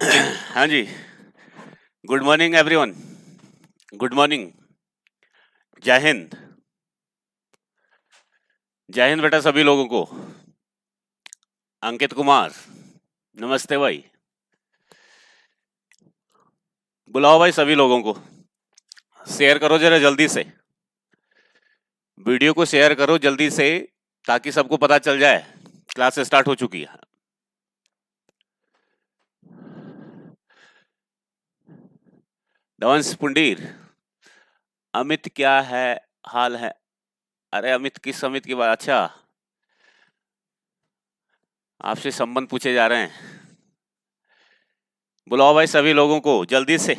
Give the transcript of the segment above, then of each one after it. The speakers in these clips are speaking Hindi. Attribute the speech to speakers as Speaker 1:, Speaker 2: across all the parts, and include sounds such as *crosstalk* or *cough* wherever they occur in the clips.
Speaker 1: *coughs* हाँ जी good morning everyone good morning जय हिंद जय हिंद बेटा सभी लोगों को अंकित कुमार नमस्ते भाई बुलाओ भाई सभी लोगों को शेयर करो जरा जल्दी से वीडियो को शेयर करो जल्दी से ताकि सबको पता चल जाए क्लास स्टार्ट हो चुकी है दवंश पुंडीर अमित क्या है हाल है अरे अमित किस अमित की बात अच्छा आपसे संबंध पूछे जा रहे हैं बुलाओ भाई सभी लोगों को जल्दी से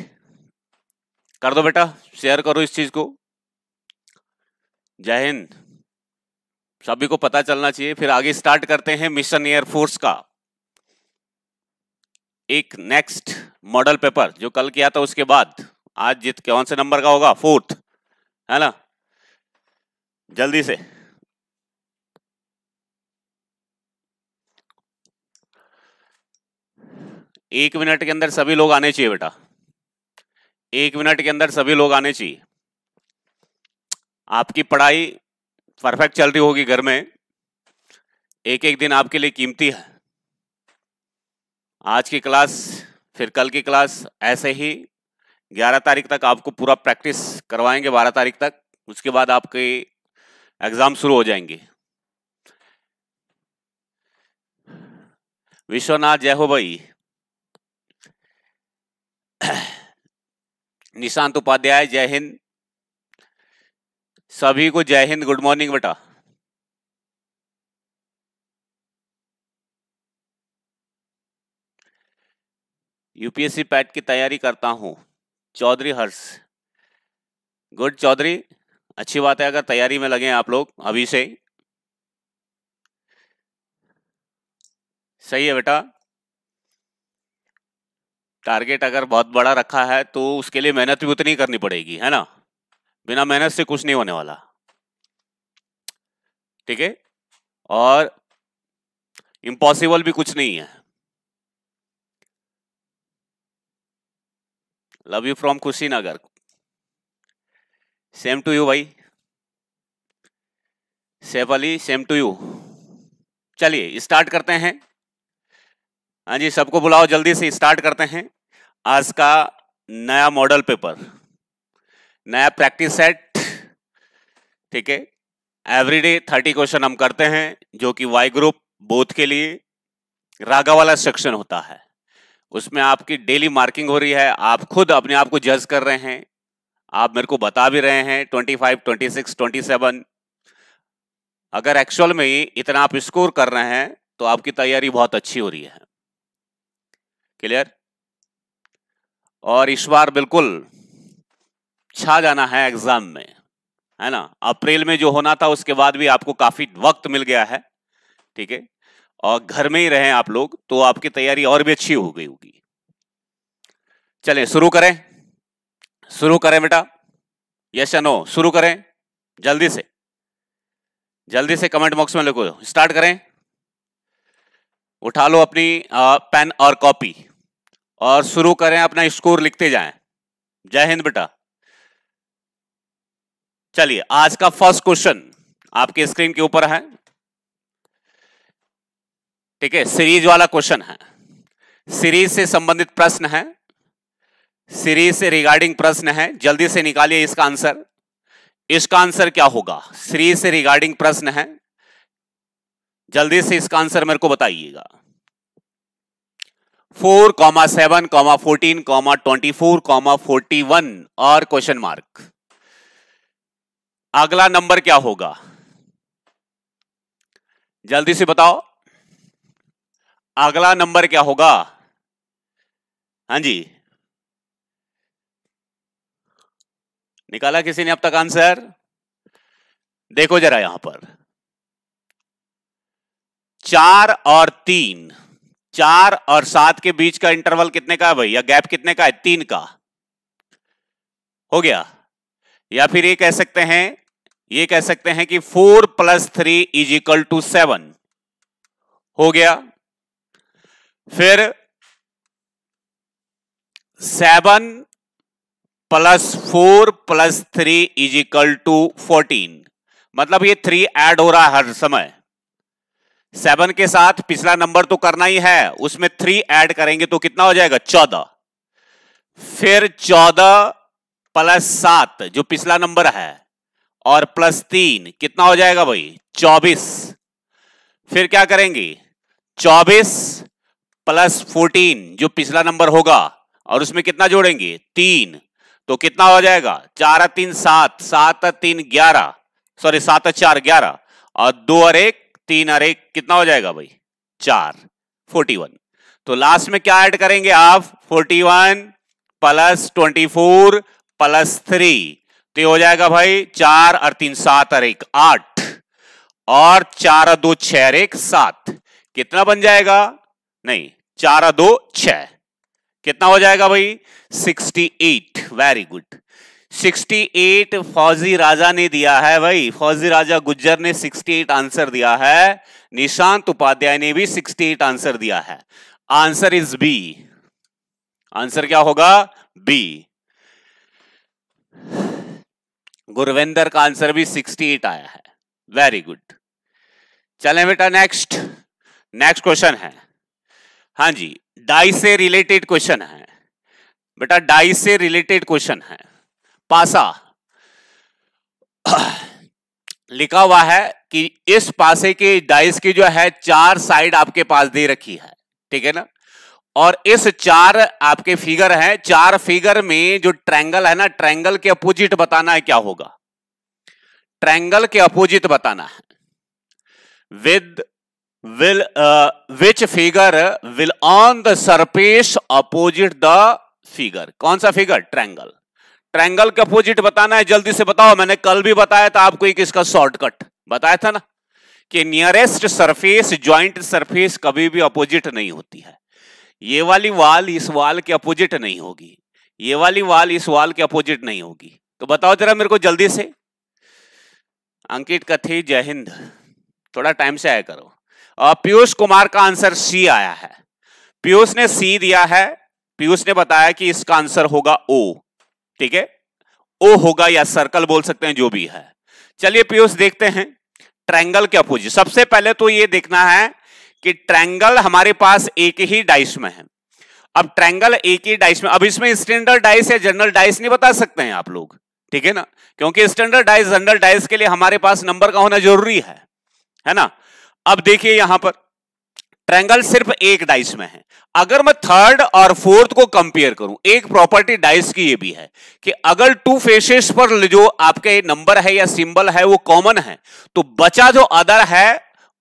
Speaker 1: कर दो बेटा शेयर करो इस चीज को जय हिंद सभी को पता चलना चाहिए फिर आगे स्टार्ट करते हैं मिशन एयरफोर्स का एक नेक्स्ट मॉडल पेपर जो कल किया था उसके बाद आज जीत कौन से नंबर का होगा फोर्थ है ना जल्दी से एक मिनट के अंदर सभी लोग आने चाहिए बेटा एक मिनट के अंदर सभी लोग आने चाहिए आपकी पढ़ाई परफेक्ट चल रही होगी घर में एक एक दिन आपके लिए कीमती है आज की क्लास फिर कल की क्लास ऐसे ही ग्यारह तारीख तक आपको पूरा प्रैक्टिस करवाएंगे बारह तारीख तक उसके बाद आपके एग्जाम शुरू हो जाएंगे विश्वनाथ जय हो भाई निशांत उपाध्याय जय हिंद सभी को जय हिंद गुड मॉर्निंग बेटा यूपीएससी पैट की तैयारी करता हूं चौधरी हर्ष गुड चौधरी अच्छी बात है अगर तैयारी में लगे आप लोग अभी से सही है बेटा टारगेट अगर बहुत बड़ा रखा है तो उसके लिए मेहनत भी उतनी करनी पड़ेगी है ना बिना मेहनत से कुछ नहीं होने वाला ठीक है और इम्पॉसिबल भी कुछ नहीं है love you from Kushinagar same to you भाई Saif Ali same to you चलिए स्टार्ट करते हैं हाँ जी सबको बुलाओ जल्दी से स्टार्ट करते हैं आज का नया मॉडल पेपर नया प्रैक्टिस सेट ठीक है एवरीडे थर्टी क्वेश्चन हम करते हैं जो कि वाई ग्रुप बोथ के लिए रागा वाला सेक्शन होता है उसमें आपकी डेली मार्किंग हो रही है आप खुद अपने आप को जज कर रहे हैं आप मेरे को बता भी रहे हैं 25, 26, 27 अगर एक्चुअल में इतना आप स्कोर कर रहे हैं तो आपकी तैयारी बहुत अच्छी हो रही है क्लियर और इस बार बिल्कुल छा जाना है एग्जाम में है ना अप्रैल में जो होना था उसके बाद भी आपको काफी वक्त मिल गया है ठीक है और घर में ही रहें आप लोग तो आपकी तैयारी और भी अच्छी हो गई होगी चलें शुरू करें शुरू करें बेटा यस या नो शुरू करें जल्दी से जल्दी से कमेंट बॉक्स में लिखो स्टार्ट करें उठा लो अपनी पेन और कॉपी और शुरू करें अपना स्कोर लिखते जाएं जय हिंद बेटा चलिए आज का फर्स्ट क्वेश्चन आपके स्क्रीन के ऊपर है ठीक है सीरीज वाला क्वेश्चन है सीरीज से संबंधित प्रश्न है सीरीज से रिगार्डिंग प्रश्न है जल्दी से निकालिए इसका आंसर इसका आंसर क्या होगा सीरीज से रिगार्डिंग प्रश्न है जल्दी से इसका आंसर मेरे को बताइएगा four comma seven comma fourteen comma twenty four comma forty one और क्वेश्चन मार्क अगला नंबर क्या होगा जल्दी से बताओ अगला नंबर क्या होगा हाँ जी निकाला किसी ने अब तक आंसर देखो जरा यहां पर चार और तीन चार और सात के बीच का इंटरवल कितने का है भाई या गैप कितने का है तीन का हो गया या फिर ये कह सकते हैं ये कह सकते हैं कि four plus three is equal to seven हो गया फिर seven plus four plus three is equal to fourteen मतलब ये थ्री ऐड हो रहा है हर समय सेवन के साथ पिछला नंबर तो करना ही है उसमें थ्री ऐड करेंगे तो कितना हो जाएगा चौदह फिर चौदह प्लस सात जो पिछला नंबर है और प्लस तीन कितना हो जाएगा भाई चौबीस फिर क्या करेंगे चौबीस प्लस फोर्टीन जो पिछला नंबर होगा और उसमें कितना जोड़ेंगे तीन तो कितना हो जाएगा चार तीन सात सात तीन ग्यारह सॉरी सात चार ग्यारह और दो और एक तीन और एक कितना हो जाएगा भाई चार फोर्टी वन तो लास्ट में क्या ऐड करेंगे आप forty one plus twenty four plus three तो ये हो जाएगा भाई चार और तीन सात और एक आठ और चार दो छह एक सात कितना बन जाएगा नहीं चार दो छ कितना हो जाएगा भाई सिक्सटी एट वेरी गुड 68 फौजी राजा ने दिया है भाई फौजी राजा गुज्जर ने 68 आंसर दिया है निशांत उपाध्याय ने भी 68 आंसर दिया है आंसर इज बी आंसर क्या होगा बी गुरविंदर का आंसर भी 68 आया है वेरी गुड चलें बेटा नेक्स्ट नेक्स्ट क्वेश्चन है हाँ जी डाई से रिलेटेड क्वेश्चन है बेटा डाई से रिलेटेड क्वेश्चन है पासा *clears throat* लिखा हुआ है कि इस पासे के डाइस की जो है चार साइड आपके पास दे रखी है ठीक है ना और इस चार आपके फिगर हैं चार फिगर में जो ट्रैंगल है ना ट्रैंगल के अपोजिट बताना है क्या होगा ट्रैंगल के अपोजिट बताना है with will uh, which figure will on the surface opposite the figure कौन सा figure triangle ट्रैंगल के अपोजिट बताना है जल्दी से बताओ मैंने कल भी बताया था आपको एक इसका शॉर्टकट बताया था ना कि नियरेस्ट सरफेस ज्वाइंट सरफेस कभी भी अपोजिट नहीं होती है ये वाली वाल इस वाल के अपोजिट नहीं होगी ये वाली वाल इस वाल के अपोजिट नहीं होगी तो बताओ जरा मेरे को जल्दी से अंकित कथी जय हिंद थोड़ा टाइम से आया करो पीयूष कुमार का आंसर सी आया है पीयूष ने सी दिया है पीयूष ने बताया कि इसका आंसर होगा ओ ठीक है ओ होगा या सर्कल बोल सकते हैं जो भी है चलिए पीयूष देखते हैं ट्रैंगल के अपोजिट सबसे पहले तो ये देखना है कि ट्रैंगल हमारे पास एक ही डाइस में है अब ट्रैंगल एक ही डाइस में अब इसमें स्टैंडर्ड डाइस या जनरल डाइस नहीं बता सकते हैं आप लोग ठीक है ना क्योंकि स्टैंडर्ड डाइस जनरल डाइस के लिए हमारे पास नंबर का होना जरूरी है है ना अब देखिए यहां पर ट्रेंगल सिर्फ एक डाइस में है अगर मैं थर्ड और फोर्थ को कंपेयर करूं एक प्रॉपर्टी डाइस की ये भी है कि अगर टू फेसेस पर जो आपके नंबर है या सिंबल है वो कॉमन है तो बचा जो अदर है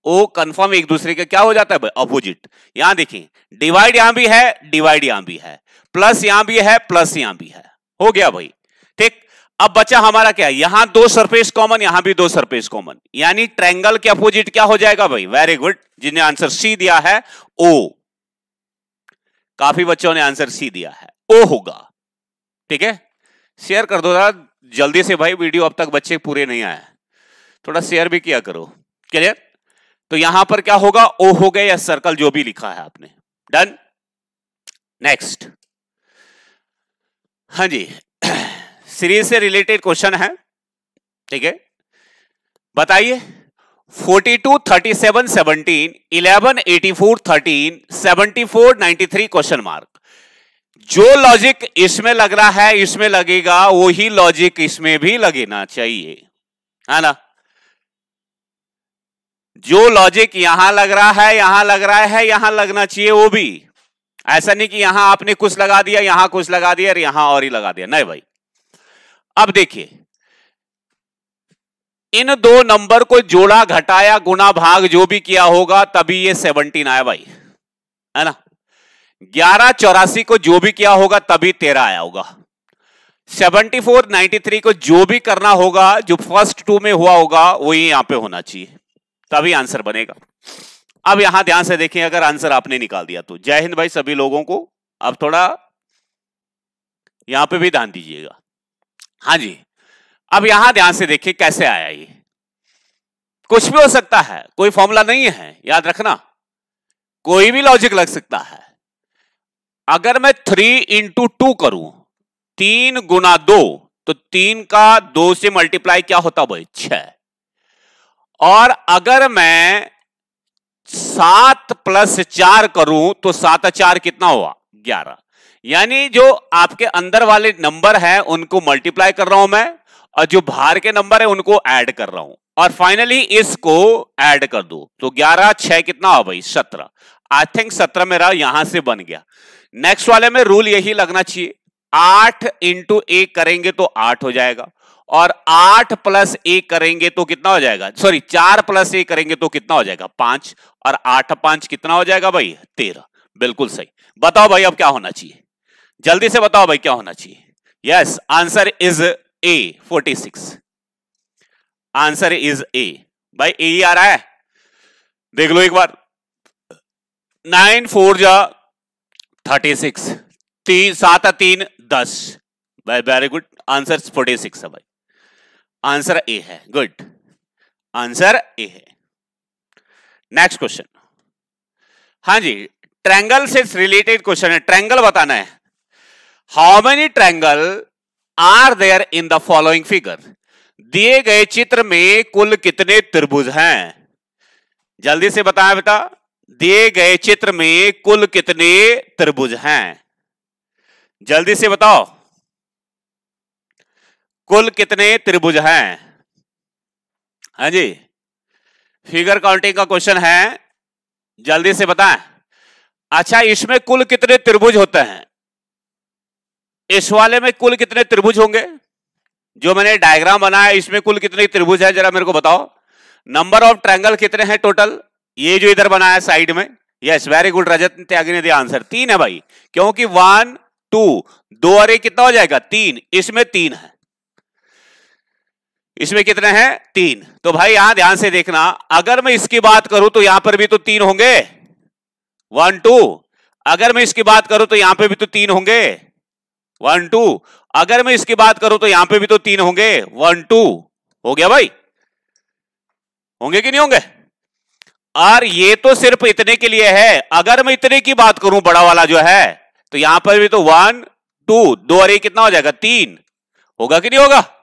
Speaker 1: वो कंफर्म एक दूसरे के क्या हो जाता है अपोजिट यहां देखिए डिवाइड यहां भी है डिवाइड यहां भी है प्लस यहां भी है प्लस यहां भी है हो गया भाई अब बचा हमारा क्या यहां दो सरफेस कॉमन यहां भी दो सरफेस कॉमन यानी ट्रैंगल के अपोजिट क्या हो जाएगा भाई वेरी गुड जिन्हें आंसर सी दिया है ओ काफी बच्चों ने आंसर सी दिया है ओ होगा ठीक है शेयर कर दो जरा जल्दी से भाई वीडियो अब तक बच्चे पूरे नहीं आए थोड़ा शेयर भी किया करो क्लियर तो यहां पर क्या होगा ओ हो गया या सर्कल जो भी लिखा है आपने डन नेक्स्ट हाँ जी सीरीज से रिलेटेड क्वेश्चन है ठीक है बताइए 42, 37, 17, 11, 84, 13, 74, 93 क्वेश्चन मार्क जो लॉजिक इसमें लग रहा है इसमें लगेगा वो ही लॉजिक इसमें भी लगेना चाहिए है ना जो लॉजिक यहां लग रहा है यहां लग रहा है यहां लगना चाहिए वो भी ऐसा नहीं कि यहां आपने कुछ लगा दिया यहां कुछ लगा दिया और यहां और ही लगा दिया नहीं भाई अब देखिए इन दो नंबर को जोड़ा घटाया गुना भाग जो भी किया होगा तभी ये सेवनटीन आया भाई है ना ग्यारह चौरासी को जो भी किया होगा तभी तेरह आया होगा सेवनटी फोर नाइन्टी थ्री को जो भी करना होगा जो फर्स्ट टू में हुआ होगा वही यहां पे होना चाहिए तभी आंसर बनेगा अब यहां ध्यान से देखें अगर आंसर आपने निकाल दिया तो जय हिंद भाई सभी लोगों को अब थोड़ा यहां पे भी ध्यान दीजिएगा हाँ जी अब यहां ध्यान से देखिए कैसे आया ये कुछ भी हो सकता है कोई फॉर्मूला नहीं है याद रखना कोई भी लॉजिक लग सकता है अगर मैं थ्री इंटू टू करूं तीन गुना दो तो तीन का दो से मल्टीप्लाई क्या होता भाई छह और अगर मैं सात प्लस चार करूं तो सात चार कितना हुआ ग्यारह यानी जो आपके अंदर वाले नंबर हैं उनको मल्टीप्लाई कर रहा हूं मैं और जो बाहर के नंबर है उनको ऐड कर रहा हूं और फाइनली इसको ऐड कर दो तो ग्यारह छह कितना हो भाई सत्रह आई थिंक सत्रह मेरा यहां से बन गया नेक्स्ट वाले में रूल यही लगना चाहिए आठ इंटू एक करेंगे तो आठ हो जाएगा और आठ प्लस एक करेंगे तो कितना हो जाएगा सॉरी चार प्लस एक करेंगे तो कितना हो जाएगा पांच और आठ पांच कितना हो जाएगा भाई तेरह बिल्कुल सही बताओ भाई अब क्या होना चाहिए जल्दी से बताओ भाई क्या होना चाहिए yes answer is A forty six answer is A भाई ए ही आ रहा है देख लो एक बार नाइन फोर जा थर्टी सिक्स तीन सात तीन दस भाई very good answer forty six है भाई आंसर ए है गुड आंसर ए है नेक्स्ट क्वेश्चन हाँ जी ट्रैंगल से रिलेटेड क्वेश्चन है ट्रैंगल बताना है how many triangle are there in the following figure दिए गए चित्र में कुल कितने त्रिभुज हैं जल्दी से बताएं बेटा दिए गए चित्र में कुल कितने त्रिभुज हैं जल्दी से बताओ कुल कितने त्रिभुज हैं हाँ जी फिगर काउंटिंग का क्वेश्चन है जल्दी से बताएं अच्छा इसमें कुल कितने त्रिभुज होते हैं इस वाले में कुल कितने त्रिभुज होंगे जो मैंने डायग्राम बनाया इसमें कुल कितने त्रिभुज है जरा मेरे को बताओ नंबर ऑफ ट्रायंगल कितने हैं टोटल ये जो इधर बनाया साइड में yes very good Rajat Tyagi ने दिया आंसर तीन है भाई क्योंकि वन टू दो और एक कितना हो जाएगा तीन इसमें तीन है इसमें कितने हैं तीन तो भाई यहां ध्यान से देखना अगर मैं इसकी बात करूं तो यहां पर भी तो तीन होंगे वन टू अगर मैं इसकी बात करूं तो यहां पर भी तो तीन होंगे वन टू अगर मैं इसकी बात करूं तो यहां पे भी तो तीन होंगे वन टू हो गया भाई होंगे कि नहीं होंगे और ये तो सिर्फ इतने के लिए है अगर मैं इतने की बात करूं बड़ा वाला जो है तो यहां पर भी तो वन टू दो और एक कितना हो जाएगा तीन होगा कि नहीं होगा है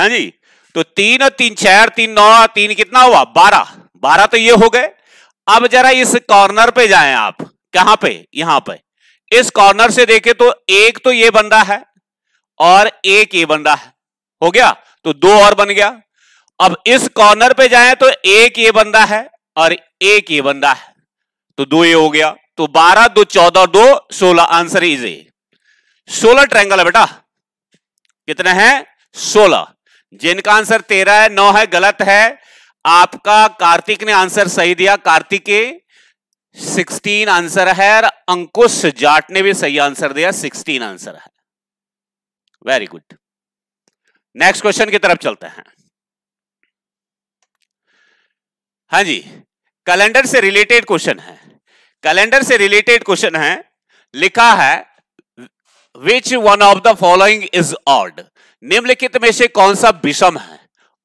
Speaker 1: हाँ जी तो तीन और तीन चार तीन नौ तीन कितना हुआ बारह बारह तो ये हो गए अब जरा इस कॉर्नर पे जाए आप कहां पे यहां पे इस कॉर्नर से देखे तो एक तो ये बंदा है और एक ये बंदा है हो गया तो दो और बन गया अब इस कॉर्नर पे जाए तो एक ये बंदा है और एक ये बंदा है तो दो ये हो गया तो बारह दो चौदह दो सोलह आंसर इज ए सोलह ट्रैंगल है बेटा कितने हैं सोलह जिनका आंसर तेरह है नौ है गलत है आपका कार्तिक ने आंसर सही दिया कार्तिक के सिक्सटीन आंसर है और अंकुश जाट ने भी सही आंसर दिया सिक्सटीन आंसर है वेरी गुड नेक्स्ट क्वेश्चन की तरफ चलते हैं हाँ जी कैलेंडर से रिलेटेड क्वेश्चन है कैलेंडर से रिलेटेड क्वेश्चन है लिखा है which one of the following is odd निम्नलिखित में से कौन सा विषम है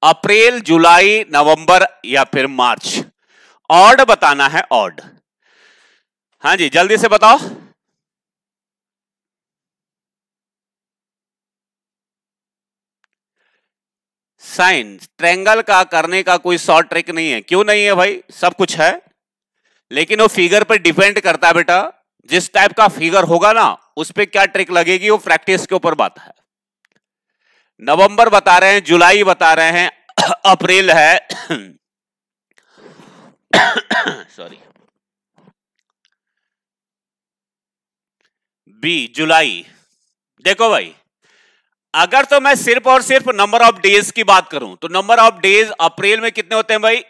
Speaker 1: अप्रैल जुलाई नवंबर या फिर मार्च ऑर्ड बताना है ऑर्ड हाँ जी जल्दी से बताओ साइन ट्रेंगल का करने का कोई शॉर्ट ट्रिक नहीं है क्यों नहीं है भाई सब कुछ है लेकिन वो फिगर पर डिपेंड करता है बेटा जिस टाइप का फिगर होगा ना उस पर क्या ट्रिक लगेगी वो प्रैक्टिस के ऊपर बात है नवंबर बता रहे हैं जुलाई बता रहे हैं *coughs* अप्रैल है सॉरी *coughs* *coughs* बी जुलाई देखो भाई अगर तो मैं सिर्फ और सिर्फ नंबर ऑफ डेज की बात करूं तो नंबर ऑफ डेज अप्रैल में कितने होते हैं भाई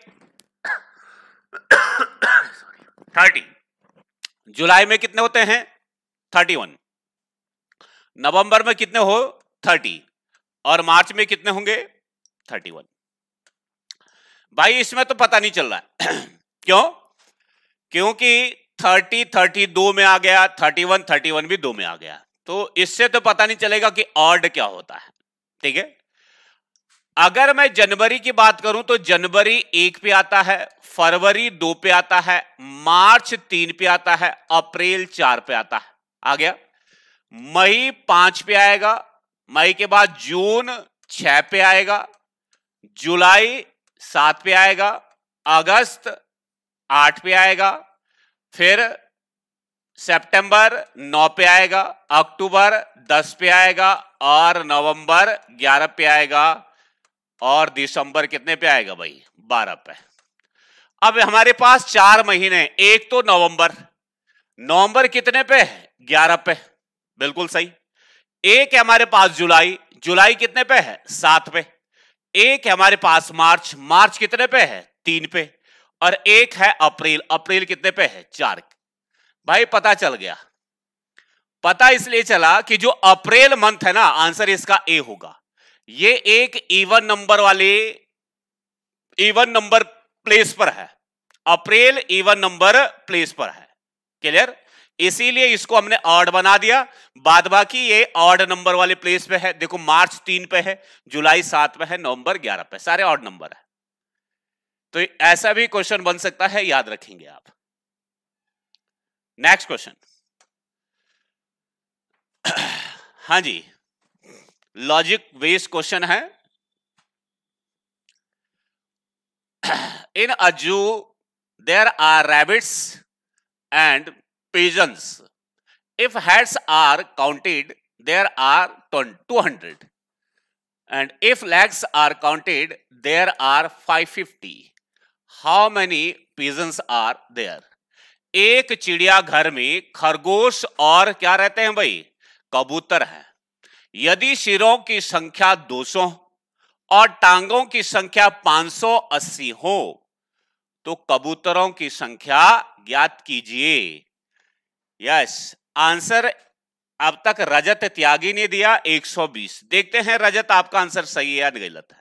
Speaker 1: थर्टी जुलाई में कितने होते हैं थर्टी वन नवंबर में कितने हो थर्टी और मार्च में कितने होंगे थर्टी वन भाई इसमें तो पता नहीं चल रहा है *clears throat* क्यों क्योंकि थर्टी थर्टी दो में आ गया थर्टी वन थर्टी वन भी दो में आ गया तो इससे तो पता नहीं चलेगा कि ऑर्ड क्या होता है ठीक है अगर मैं जनवरी की बात करूं तो जनवरी एक पे आता है फरवरी दो पे आता है मार्च तीन पे आता है अप्रैल चार पे आता है आ गया मई पांच पे आएगा मई के बाद जून छह पे आएगा जुलाई सात पे आएगा अगस्त आठ पे आएगा फिर सितंबर 9 पे आएगा अक्टूबर 10 पे आएगा और नवंबर 11 पे आएगा और दिसंबर कितने पे आएगा भाई 12 पे अब हमारे पास चार महीने एक तो नवंबर नवंबर कितने पे है 11 पे बिल्कुल सही एक है हमारे पास जुलाई जुलाई कितने पे है सात पे एक है हमारे पास मार्च मार्च कितने पे है तीन पे और एक है अप्रैल अप्रैल कितने पे है चार भाई पता चल गया पता इसलिए चला कि जो अप्रैल मंथ है ना आंसर इसका ए होगा ये एक इवन नंबर वाले इवन नंबर प्लेस पर है अप्रैल इवन नंबर प्लेस पर है क्लियर इसीलिए इसको हमने ऑड बना दिया बाद बाकी ये ऑड नंबर वाले प्लेस पे है देखो मार्च तीन पे है जुलाई सात पे है नवंबर ग्यारह पे सारे ऑड नंबर है तो ऐसा भी क्वेश्चन बन सकता है याद रखेंगे आप नेक्स्ट क्वेश्चन हां जी लॉजिक बेस्ड क्वेश्चन है in a zoo there are rabbits and pigeons if heads are counted there are twenty two hundred and if legs are counted there are five fifty how many pigeons are there एक चिड़ियाघर में खरगोश और क्या रहते हैं भाई कबूतर हैं यदि शिरों की संख्या 200 और टांगों की संख्या 580 हो तो कबूतरों की संख्या ज्ञात कीजिए यस आंसर अब तक रजत त्यागी ने दिया 120 देखते हैं रजत आपका आंसर सही है या गलत है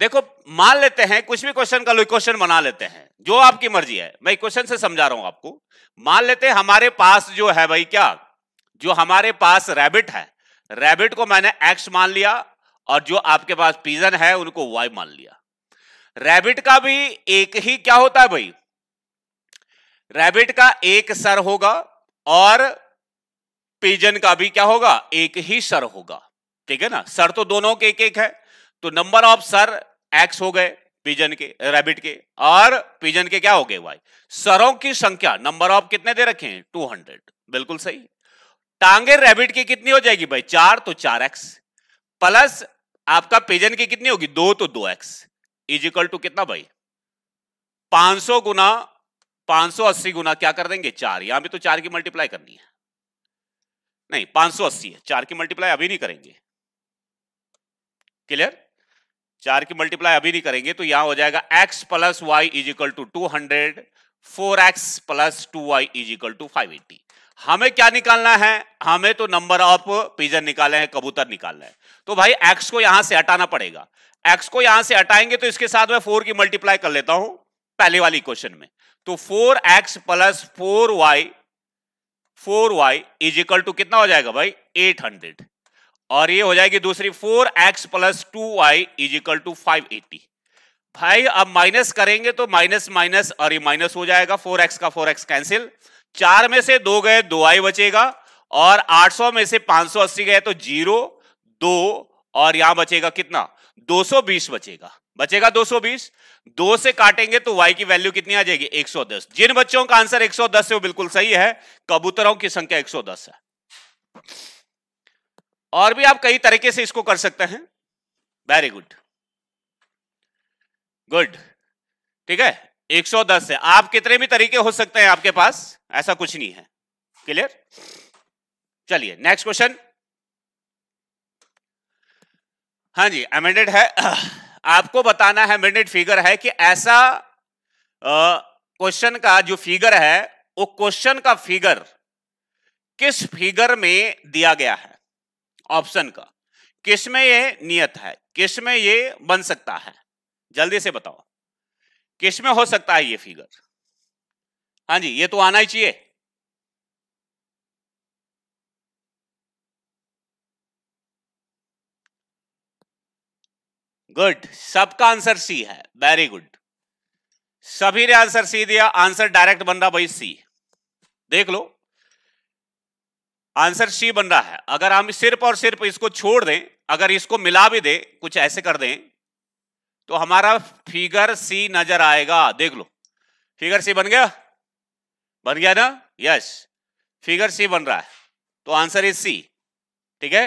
Speaker 1: देखो मान लेते हैं कुछ भी क्वेश्चन का लो क्वेश्चन बना लेते हैं जो आपकी मर्जी है मैं क्वेश्चन से समझा रहा हूं आपको मान लेते हैं हमारे पास जो है भाई क्या जो हमारे पास रैबिट है रैबिट को मैंने एक्स मान लिया और जो आपके पास पिजन है उनको वाई मान लिया रैबिट का भी एक ही क्या होता है भाई रैबिट का एक सर होगा और पिजन का भी क्या होगा एक ही सर होगा ठीक है ना सर तो दोनों के एक एक है तो नंबर ऑफ सर एक्स हो गए पिजन के रैबिट के और पिजन के क्या हो गए वाई सरों की संख्या नंबर ऑफ कितने दे रखे हैं टू हंड्रेड बिल्कुल सही टांगे रैबिट की कितनी हो जाएगी भाई चार तो चार एक्स प्लस आपका पिजन की कितनी होगी दो तो दो एक्स इज इक्वल टू कितना भाई 500 गुना 580 गुना क्या कर देंगे चार यहां पे तो चार की मल्टीप्लाई करनी है नहीं अस्सी है चार की मल्टीप्लाई अभी नहीं करेंगे क्लियर चार की मल्टीप्लाई अभी नहीं करेंगे तो यहां हो जाएगा x plus y is equal to two hundred four x plus two y is equal to five eighty हमें क्या निकालना है हमें तो नंबर ऑफ पिजन निकाले हैं कबूतर निकालना है तो भाई एक्स को यहां से हटाना पड़ेगा एक्स को यहां से हटाएंगे तो इसके साथ मैं फोर की मल्टीप्लाई कर लेता हूं पहले वाली क्वेश्चन में तो four x plus four y four y is equal to कितना हो जाएगा भाई एट हंड्रेड और ये हो जाएगी दूसरी four x plus two y is equal to five eighty भाई अब माइनस करेंगे तो माइनस माइनस और ये माइनस हो जाएगा फोर एक्स का फोर एक्स कैंसिल चार में से दो गए दो आई बचेगा और 800 में से 580 गए तो जीरो दो और यहां बचेगा कितना 220 बचेगा बचेगा 220 दो से काटेंगे तो y की वैल्यू कितनी आ जाएगी 110 जिन बच्चों का आंसर 110 है वो बिल्कुल सही है कबूतरों की संख्या दस है और भी आप कई तरीके से इसको कर सकते हैं वेरी गुड गुड ठीक है 110 से आप कितने भी तरीके हो सकते हैं आपके पास ऐसा कुछ नहीं है क्लियर चलिए नेक्स्ट क्वेश्चन हाँ जी अमेंडेड है *clears throat* आपको बताना है अमेंडेड फिगर है कि ऐसा क्वेश्चन का जो फिगर है वो क्वेश्चन का फिगर किस फिगर में दिया गया है ऑप्शन का किस में ये नियत है किस में ये बन सकता है जल्दी से बताओ किस में हो सकता है ये फिगर हाँ जी ये तो आना ही चाहिए गुड सबका आंसर सी है वेरी गुड सभी ने आंसर सी दिया आंसर डायरेक्ट बन रहा भाई सी देख लो आंसर सी बन रहा है अगर हम सिर्फ और सिर्फ इसको छोड़ दें अगर इसको मिला भी दें कुछ ऐसे कर दें तो हमारा फिगर सी नजर आएगा देख लो फिगर सी बन गया बन गया ना यस फिगर सी बन रहा है तो आंसर इज सी ठीक है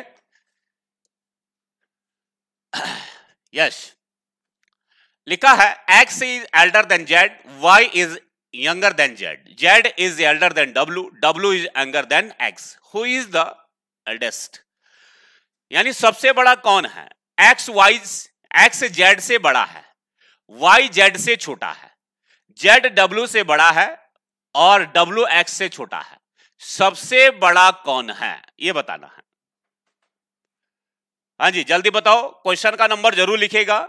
Speaker 1: यस लिखा है x is elder than z y is younger than Z. Z is elder than W. W is younger than X. Who is the eldest? यानी सबसे बड़ा कौन है X Y X Z से बड़ा है Y Z से छोटा है Z W से बड़ा है और W X से छोटा है सबसे बड़ा कौन है ये बताना है हाँ जी जल्दी बताओ क्वेश्चन का नंबर जरूर लिखेगा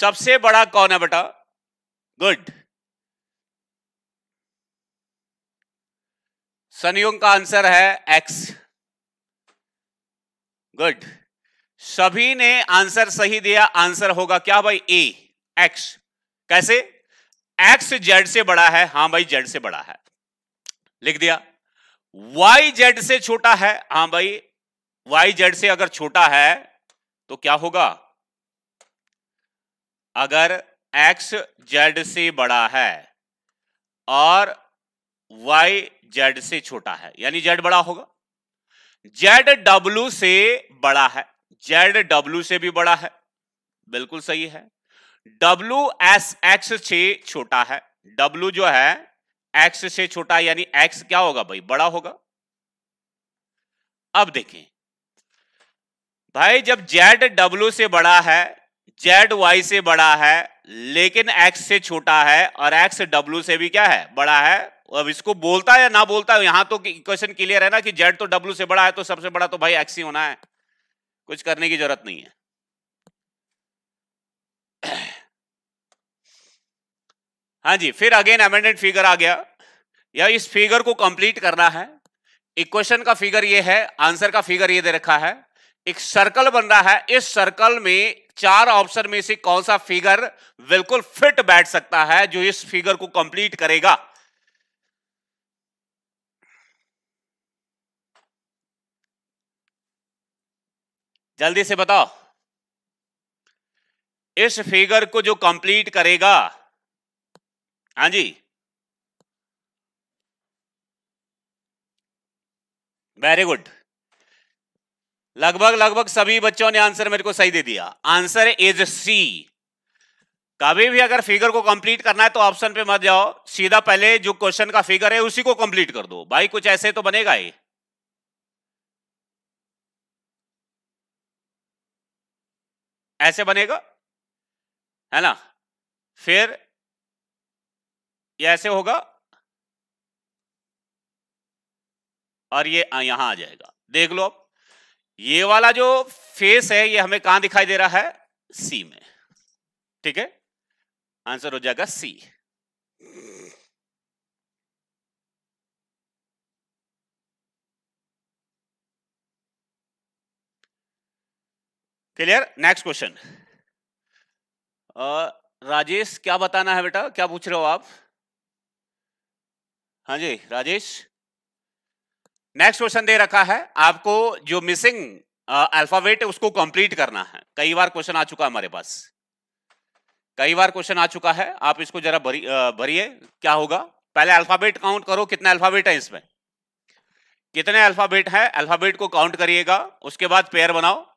Speaker 1: सबसे बड़ा कौन है बेटा गुड संयोग का आंसर है एक्स गुड सभी ने आंसर सही दिया आंसर होगा क्या भाई ए एक्स कैसे एक्स जेड से बड़ा है हां भाई जेड से बड़ा है लिख दिया वाई जेड से छोटा है हां भाई वाई जेड से अगर छोटा है तो क्या होगा अगर एक्स जेड से बड़ा है और वाई जेड से छोटा है यानी जेड बड़ा होगा जेड डब्ल्यू से बड़ा है जेड डब्ल्यू से भी बड़ा है बिल्कुल सही है डब्ल्यू एस एक्स से छोटा है डब्ल्यू जो है एक्स से छोटा यानी एक्स क्या होगा भाई बड़ा होगा अब देखें भाई जब जेड डब्ल्यू से बड़ा है जेड वाई से बड़ा है लेकिन एक्स से छोटा है और एक्स डब्ल्यू से भी क्या है बड़ा है अब इसको बोलता है या ना बोलता है यहां तो क्वेश्चन क्लियर है ना कि जेड तो डब्ल्यू से बड़ा है तो सबसे बड़ा तो भाई एक्स ही होना है कुछ करने की जरूरत नहीं है *clears throat* हाँ जी फिर अगेन अमेंडेड फिगर आ गया या इस फिगर को कंप्लीट करना है इक्वेशन का फिगर ये है आंसर का फिगर ये दे रखा है एक सर्कल बन रहा है इस सर्कल में चार ऑप्शन में से कौन सा फिगर बिल्कुल फिट बैठ सकता है जो इस फिगर को कंप्लीट करेगा जल्दी से बताओ इस फिगर को जो कंप्लीट करेगा हाँ जी वेरी गुड लगभग लगभग सभी बच्चों ने आंसर मेरे को सही दे दिया आंसर इज सी कभी भी अगर फिगर को कंप्लीट करना है तो ऑप्शन पे मत जाओ सीधा पहले जो क्वेश्चन का फिगर है उसी को कंप्लीट कर दो भाई कुछ ऐसे तो बनेगा ही ऐसे बनेगा है ना फिर ये ऐसे होगा और ये यहां आ जाएगा देख लो अब ये वाला जो फेस है ये हमें कहां दिखाई दे रहा है सी में ठीक है आंसर हो जाएगा C clear next question Rajesh क्या बताना है बेटा क्या पूछ रहे हो आप हाँ जी राजेश नेक्स्ट क्वेश्चन दे रखा है आपको जो मिसिंग अल्फाबेट uh, है उसको कंप्लीट करना है कई बार क्वेश्चन आ चुका है हमारे पास कई बार क्वेश्चन आ चुका है आप इसको जरा uh, भरिए क्या होगा पहले अल्फाबेट काउंट करो कितने अल्फाबेट है इसमें कितने अल्फाबेट है अल्फाबेट को काउंट करिएगा उसके बाद पेयर बनाओ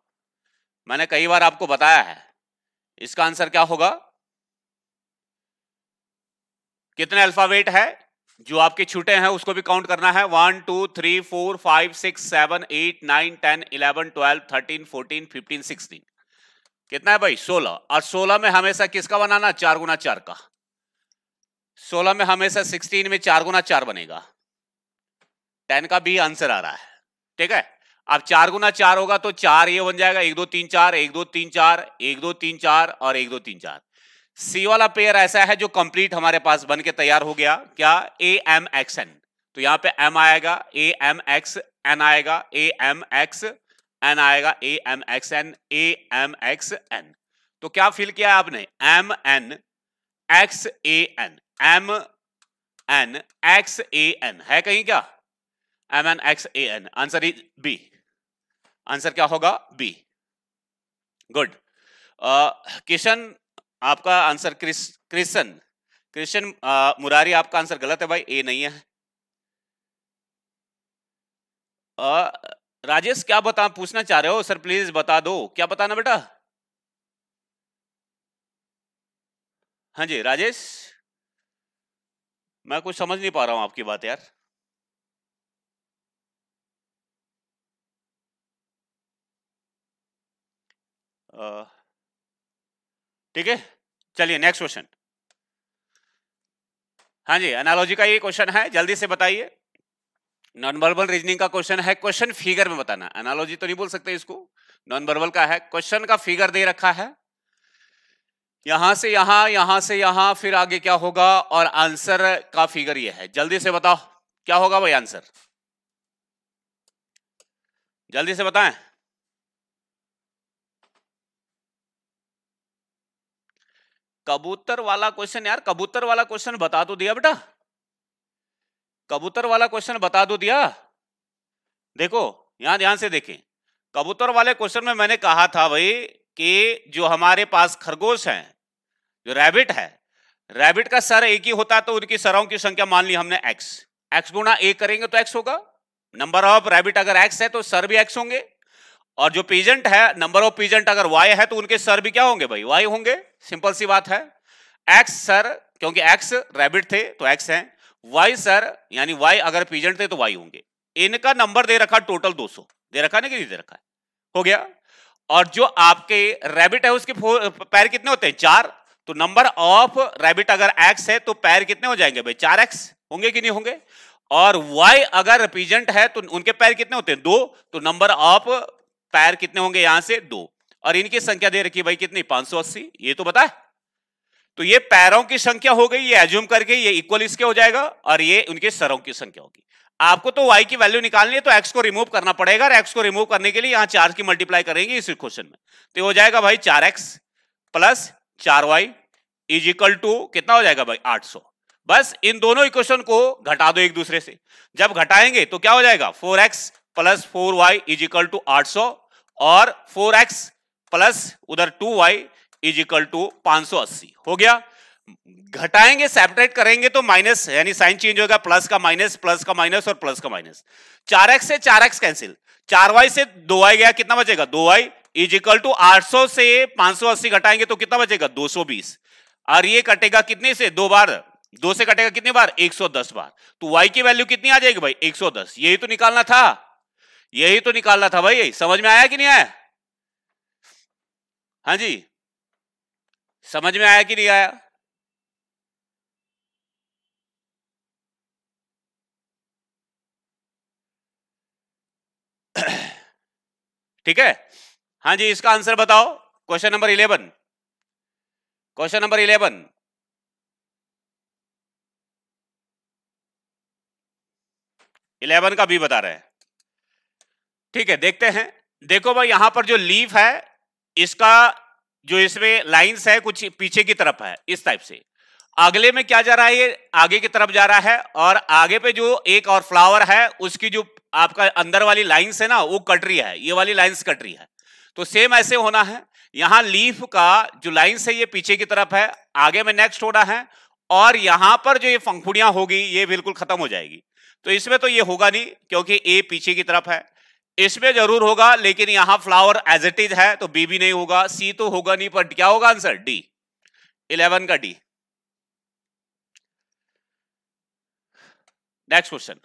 Speaker 1: मैंने कई बार आपको बताया है इसका आंसर क्या होगा कितने अल्फावेट है जो आपके छूटे हैं उसको भी काउंट करना है one two three four five six seven eight nine ten eleven twelve thirteen fourteen fifteen sixteen कितना है भाई सोलह और सोलह में हमेशा किसका बनाना चार गुना चार का सोलह में हमेशा सिक्सटीन में चार गुना चार बनेगा टेन का भी आंसर आ रहा है ठीक है अब चार गुना चार होगा तो चार ये बन जाएगा एक दो तीन चार एक दो तीन चार एक दो तीन चार और एक दो तीन चार सी वाला पेयर ऐसा है जो कंप्लीट हमारे पास बन के तैयार हो गया क्या ए एम एक्स एन तो यहां पे एम आएगा ए एम एक्स एन आएगा ए एम एक्स एन आएगा A M x N A M x N तो क्या फील किया आपने M N x A N M N x A N है कहीं क्या M N x A N answer is B answer क्या होगा बी गुड किशन आपका आंसर क्रिशन क्रिशन मुरारी आपका आंसर गलत है भाई ए नहीं है आ, राजेश क्या बता पूछना चाह रहे हो सर प्लीज बता दो क्या बताना बेटा हाँ जी राजेश मैं कुछ समझ नहीं पा रहा हूं आपकी बात यार ठीक है चलिए नेक्स्ट क्वेश्चन हाँ जी एनालॉजी का ये क्वेश्चन है जल्दी से बताइए नॉन वर्बल रीजनिंग का क्वेश्चन है क्वेश्चन फिगर में बताना एनालॉजी तो नहीं बोल सकते इसको नॉन वर्बल का है क्वेश्चन का फिगर दे रखा है यहां से यहां यहां से यहां फिर आगे क्या होगा और आंसर का फिगर ये है जल्दी से बताओ क्या होगा भाई आंसर जल्दी से बताएं कबूतर वाला क्वेश्चन यार कबूतर वाला क्वेश्चन बता दो तो दिया बेटा कबूतर वाला क्वेश्चन बता दो तो दिया देखो यहां ध्यान से देखें कबूतर वाले क्वेश्चन में मैंने कहा था भाई कि जो हमारे पास खरगोश है जो रैबिट है रैबिट का सर एक ही होता तो उनकी सरों की संख्या मान ली हमने एक्स एक्स गुणा ए करेंगे तो एक्स होगा नंबर ऑफ रैबिट अगर एक्स है तो सर भी एक्स होंगे और जो पीजेंट है नंबर ऑफ पीजेंट अगर वाई है तो उनके सर भी क्या होंगे भाई y होंगे सिंपल सी बात है एक्स सर क्योंकि एक्स रैबिट थे तो एक्स है y सर यानी y अगर पीजेंट थे तो y होंगे इनका नंबर दे रखा टोटल 200 दे रखा ना कि नहीं दे रखा है हो गया और जो आपके रैबिट है उसके पैर कितने होते हैं चार तो नंबर ऑफ रैबिट अगर एक्स है तो पैर कितने हो जाएंगे भाई चार एक्स होंगे कि नहीं होंगे और वाई अगर रिप्रेजेंट है तो उनके पैर कितने होते हैं दो तो नंबर ऑफ पैर कितने होंगे यहां से दो और इनकी संख्या दे रखी भाई कितनी अस्सी ये तो बताए तो ये पैरों की संख्या हो गई ये एज्यूम करके ये इक्वल इसके हो जाएगा और ये उनके सरों की संख्या होगी आपको तो y की वैल्यू निकालनी है तो x को रिमूव करना पड़ेगा और x को रिमूव करने के लिए यहां चार की मल्टीप्लाई करेंगे इस क्वेश्चन में तो हो जाएगा भाई चार एक्स प्लस चार वाई इज इक्वल टू कितना हो जाएगा भाई 800 बस इन दोनों इक्वेशन को घटा दो एक दूसरे से जब घटाएंगे तो क्या हो जाएगा four x plus four y is equal to आठ सौ और फोर एक्स प्लस उधर two y is equal to पांच सौ अस्सी हो गया घटाएंगे सेपरेट करेंगे तो माइनस यानी साइन चेंज होगा प्लस का माइनस प्लस का माइनस और प्लस का माइनस चार एक्स से चार एक्स कैंसिल चार वाई से दो वाई गया कितना बचेगा दो वाई इज इक्वल टू आठ सौ से पांच सौ अस्सी घटाएंगे तो कितना बचेगा दो सौ बीस और ये कटेगा कितने से दो बार दो से कटेगा कितनी बार एक सौ दस बार तो वाई की वैल्यू कितनी आ जाएगी भाई एक सौ दस यही तो निकालना था यही तो निकालना था भाई समझ में आया कि नहीं आया हाँ जी समझ में आया कि नहीं आया ठीक है हाँ जी इसका आंसर बताओ question number eleven question number eleven eleven का भी बता रहे हैं ठीक है देखते हैं देखो भाई यहां पर जो लीफ है इसका जो इसमें लाइंस है कुछ पीछे की तरफ है इस टाइप से अगले में क्या जा रहा है ये आगे की तरफ जा रहा है और आगे पे जो एक और फ्लावर है उसकी जो आपका अंदर वाली लाइंस है ना वो कट रही है ये वाली लाइंस कट रही है तो सेम ऐसे होना है यहां लीफ का जो लाइंस है ये पीछे की तरफ है आगे में नेक्स्ट हो रहा है और यहां पर जो ये पंखुड़ियां होगी ये बिल्कुल खत्म हो जाएगी तो इसमें तो ये होगा नहीं क्योंकि ए पीछे की तरफ है इसमें जरूर होगा लेकिन यहां फ्लावर एज इट इज है तो बी भी नहीं होगा सी तो होगा नहीं पर क्या होगा आंसर डी इलेवन का डी नेक्स्ट क्वेश्चन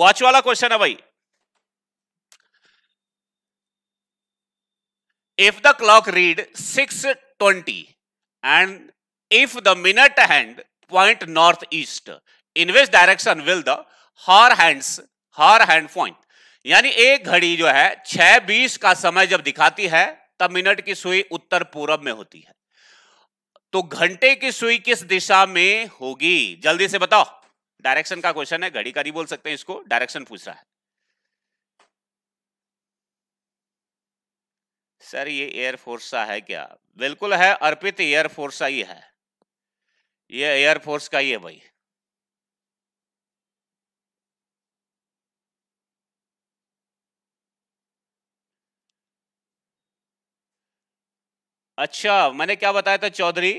Speaker 1: वॉच वाला क्वेश्चन है भाई clock read six twenty 6:20 if the minute hand point north east in which direction will the hour hands hour hand point यानी एक घड़ी जो है छह बीस का समय जब दिखाती है तब मिनट की सुई उत्तर पूर्व में होती है तो घंटे की सुई किस दिशा में होगी जल्दी से बताओ डायरेक्शन का क्वेश्चन है घड़ी का नहीं बोल सकते हैं इसको डायरेक्शन पूछ रहा है सर ये एयरफोर्स सा है क्या बिल्कुल है अर्पित एयरफोर्स सा ही है ये एयरफोर्स का ही है भाई अच्छा मैंने क्या बताया था चौधरी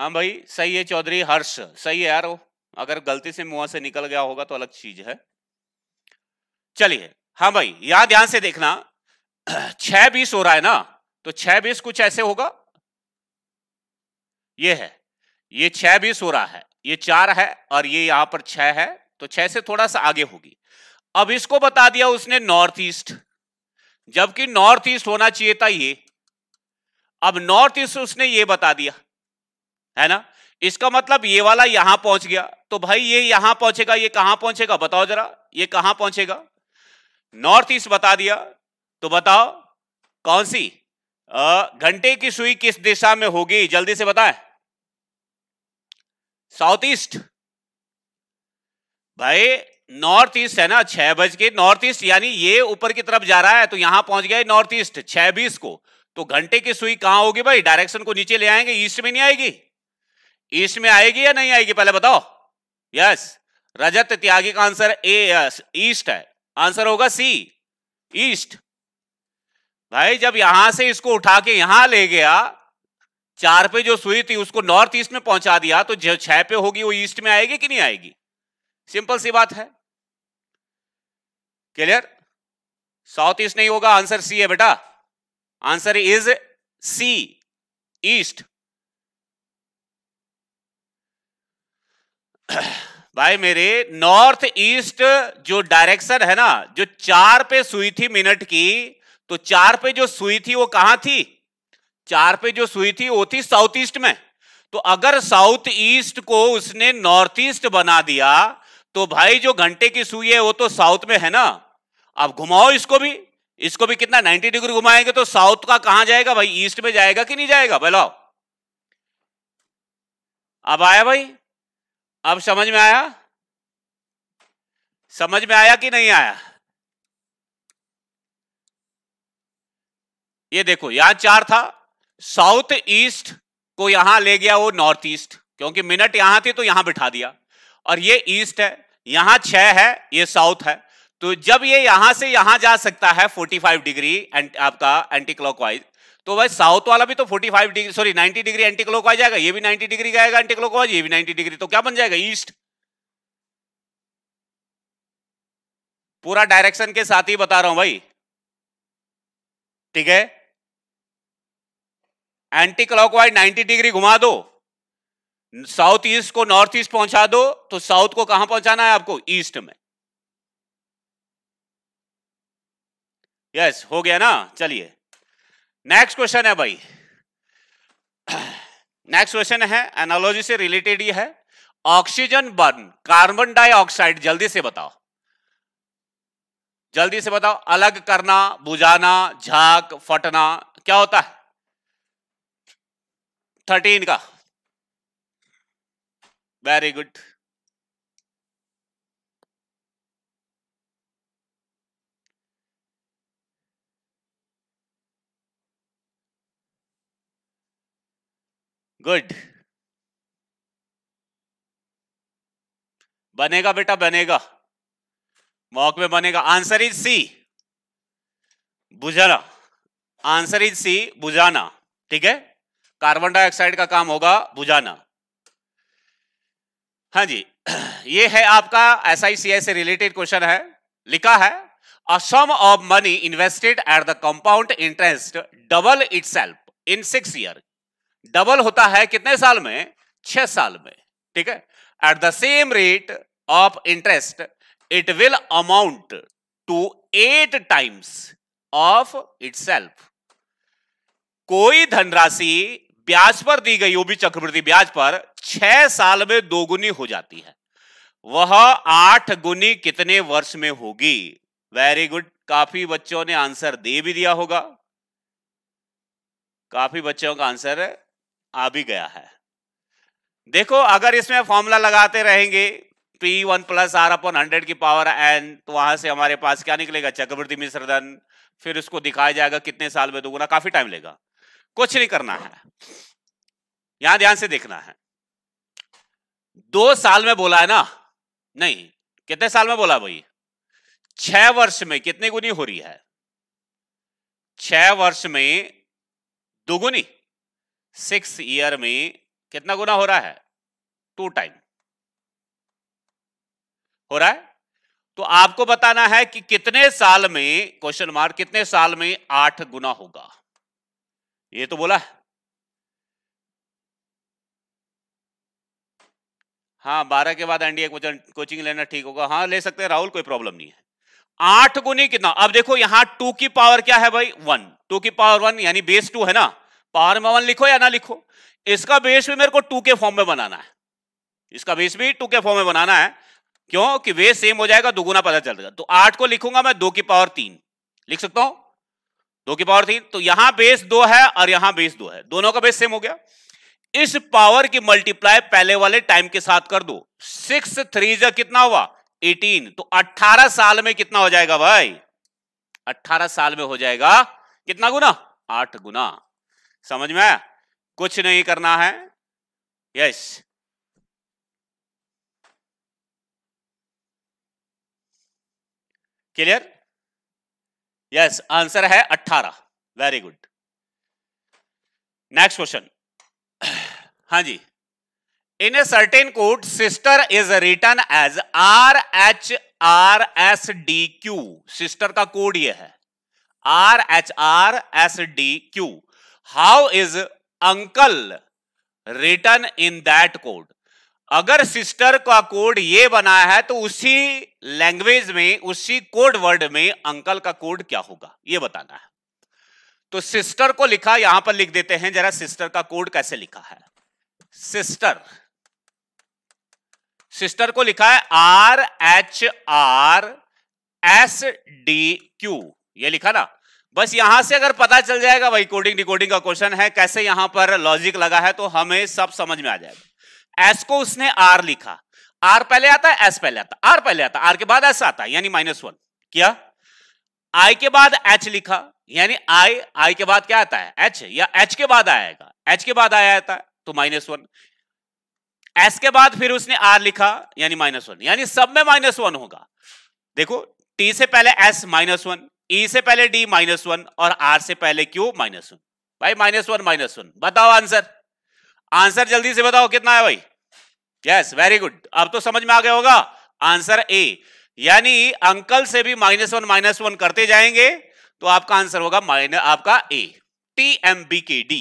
Speaker 1: हाँ भाई सही है चौधरी हर्ष सही है यार वो अगर गलती से मुआ से निकल गया होगा तो अलग चीज है चलिए हाँ भाई यहां ध्यान से देखना *clears throat* छह बीस हो रहा है ना तो छह बीस कुछ ऐसे होगा ये है ये छह बीस हो रहा है ये चार है और ये यहां पर छह है तो छह से थोड़ा सा आगे होगी अब इसको बता दिया उसने नॉर्थ ईस्ट जबकि नॉर्थ ईस्ट होना चाहिए था ये अब नॉर्थ ईस्ट उसने ये बता दिया है ना इसका मतलब ये वाला यहां पहुंच गया तो भाई ये यहां पहुंचेगा ये कहां पहुंचेगा बताओ जरा ये कहां पहुंचेगा नॉर्थ ईस्ट बता दिया तो बताओ कौन सी घंटे की सुई किस दिशा में होगी जल्दी से बताए साउथ ईस्ट भाई नॉर्थ ईस्ट है ना छह बज के नॉर्थ ईस्ट यानी ये ऊपर की तरफ जा रहा है तो यहां पहुंच गया नॉर्थ ईस्ट छह बीस को तो घंटे की सुई कहां होगी भाई डायरेक्शन को नीचे ले आएंगे ईस्ट में नहीं आएगी ईस्ट में आएगी या नहीं आएगी पहले बताओ यस रजत त्यागी का आंसर ए ईस्ट है आंसर होगा सी ईस्ट भाई जब यहां से इसको उठा के यहां ले गया चार पे जो सुई थी उसको नॉर्थ ईस्ट में पहुंचा दिया तो जो छह पे होगी वो ईस्ट में आएगी कि नहीं आएगी सिंपल सी बात है क्लियर साउथ ईस्ट नहीं होगा आंसर सी है बेटा आंसर इज सी ईस्ट भाई मेरे नॉर्थ ईस्ट जो डायरेक्शन है ना जो चार पे सुई थी मिनट की तो चार पे जो सुई थी वो कहां थी चार पे जो सुई थी वो थी साउथ ईस्ट में तो अगर साउथ ईस्ट को उसने नॉर्थ ईस्ट बना दिया तो भाई जो घंटे की सुई है वो तो साउथ में है ना आप घुमाओ इसको भी इसको भी कितना 90 डिग्री घुमाएंगे तो साउथ का कहां जाएगा भाई ईस्ट में जाएगा कि नहीं जाएगा बोलाओ अब आया भाई अब समझ में आया समझ में आया कि नहीं आया ये देखो यहां चार था साउथ ईस्ट को यहां ले गया वो नॉर्थ ईस्ट क्योंकि मिनट यहां थी तो यहां बिठा दिया और ये ईस्ट है यहां छह है ये साउथ है तो जब ये यहां से यहां जा सकता है 45 डिग्री एंट, आपका एंटी क्लॉकवाइज तो भाई साउथ वाला भी तो 45 degree sorry 90 degree anti clockwise जाएगा ये भी 90 डिग्री जाएगा एंटी क्लॉकवाइज ये भी 90 डिग्री तो क्या बन जाएगा ईस्ट पूरा डायरेक्शन के साथ ही बता रहा हूं भाई ठीक है एंटी क्लॉकवाइज 90 डिग्री घुमा दो साउथ ईस्ट को नॉर्थ ईस्ट पहुंचा दो तो साउथ को कहां पहुंचाना है आपको ईस्ट में यस yes, हो गया ना चलिए नेक्स्ट क्वेश्चन है भाई नेक्स्ट क्वेश्चन है एनालॉजी से रिलेटेड ही है ऑक्सीजन बर्न कार्बन डाइऑक्साइड जल्दी से बताओ जल्दी से बताओ अलग करना बुझाना झाक फटना क्या होता है थर्टीन का very good गुड बनेगा बेटा बनेगा मॉक में बनेगा आंसर इज सी बुझाना आंसर इज सी बुझाना ठीक है कार्बन डाइऑक्साइड का काम होगा बुझाना हाँ जी *clears throat* ये है आपका एस आई आई सी से रिलेटेड क्वेश्चन है लिखा है a sum of money invested at the compound interest double it in six year double होता है कितने साल में छह साल में ठीक है at the same rate of interest it will amount to eight times of it कोई धनराशि ब्याज पर दी गई वो भी चक्रवृद्धि ब्याज पर छह साल में दोगुनी हो जाती है वह आठ गुनी कितने वर्ष में होगी वेरी गुड काफी बच्चों ने आंसर दे भी दिया होगा काफी बच्चों का आंसर आ भी गया है देखो अगर इसमें फॉर्मूला लगाते रहेंगे P one plus R upon hundred की पावर एन तो वहां से हमारे पास क्या निकलेगा चक्रवर्ती मिश्रधन फिर उसको दिखाया जाएगा कितने साल में दोगुना काफी टाइम लेगा कुछ नहीं करना है यहां ध्यान से देखना है दो साल में बोला है ना नहीं कितने साल में बोला भाई छह वर्ष में कितनी गुनी हो रही है छह वर्ष में दोगुनी सिक्स ईयर में कितना गुना हो रहा है टू टाइम हो रहा है तो आपको बताना है कि कितने साल में क्वेश्चन मार्क कितने साल में आठ गुना होगा ये तो बोला हाँ बारह के बाद एनडीए कोचिंग लेना ठीक होगा हाँ ले सकते हैं राहुल कोई प्रॉब्लम नहीं है आठ गुनी कितना अब देखो यहां टू की पावर क्या है भाई वन टू की पावर वन यानी बेस टू है ना पावर में वन लिखो या ना लिखो इसका बेस भी मेरे को टू के फॉर्म में बनाना है इसका बेस भी टू के फॉर्म में बनाना है क्योंकि वे सेम हो जाएगा दुगुना पता चल जाएगा तो आठ को लिखूंगा मैं दो की पावर तीन लिख सकता हूं दो की पावर थी तो यहां बेस दो है और यहां बेस दो है दोनों का बेस सेम हो गया इस पावर की मल्टीप्लाई पहले वाले टाइम के साथ कर दो सिक्स थ्री जो कितना हुआ एटीन तो अट्ठारह साल में कितना हो जाएगा भाई अट्ठारह साल में हो जाएगा कितना गुना आठ गुना समझ में कुछ नहीं करना है यस क्लियर यस आंसर है अट्ठारह वेरी गुड नेक्स्ट क्वेश्चन हाँ जी in a certain code sister is written as R H R S D Q sister का कोड ये है R H R S D Q how is uncle written in that code अगर सिस्टर का कोड ये बना है तो उसी लैंग्वेज में उसी कोड वर्ड में अंकल का कोड क्या होगा ये बताना है तो सिस्टर को लिखा यहां पर लिख देते हैं जरा सिस्टर का कोड कैसे लिखा है सिस्टर सिस्टर को लिखा है R H R S D Q ये लिखा ना बस यहां से अगर पता चल जाएगा भाई कोडिंग डिकोडिंग का क्वेश्चन है कैसे यहां पर लॉजिक लगा है तो हमें सब समझ में आ जाएगा एस को उसने आर लिखा आर पहले आता है एस पहले आता आर पहले आता आर के बाद एस आता है यानी माइनस वन क्या आई के बाद एच लिखा यानी आई आई के बाद क्या आता है एच या एच के बाद आएगा एच के बाद आया आता है तो माइनस वन एस के बाद फिर उसने आर लिखा यानी माइनस वन यानी सब में माइनस वन होगा देखो टी से पहले एस माइनस वन ई से पहले डी माइनस वन और आर से पहले क्यू माइनस वन भाई माइनस वन माइनस वन बताओ आंसर आंसर जल्दी से बताओ कितना है भाई यस वेरी गुड अब तो समझ में आ गया होगा आंसर ए यानी अंकल से भी माइनस वन माइनस वन करते जाएंगे तो आपका आंसर होगा माइनस आपका A T M B K D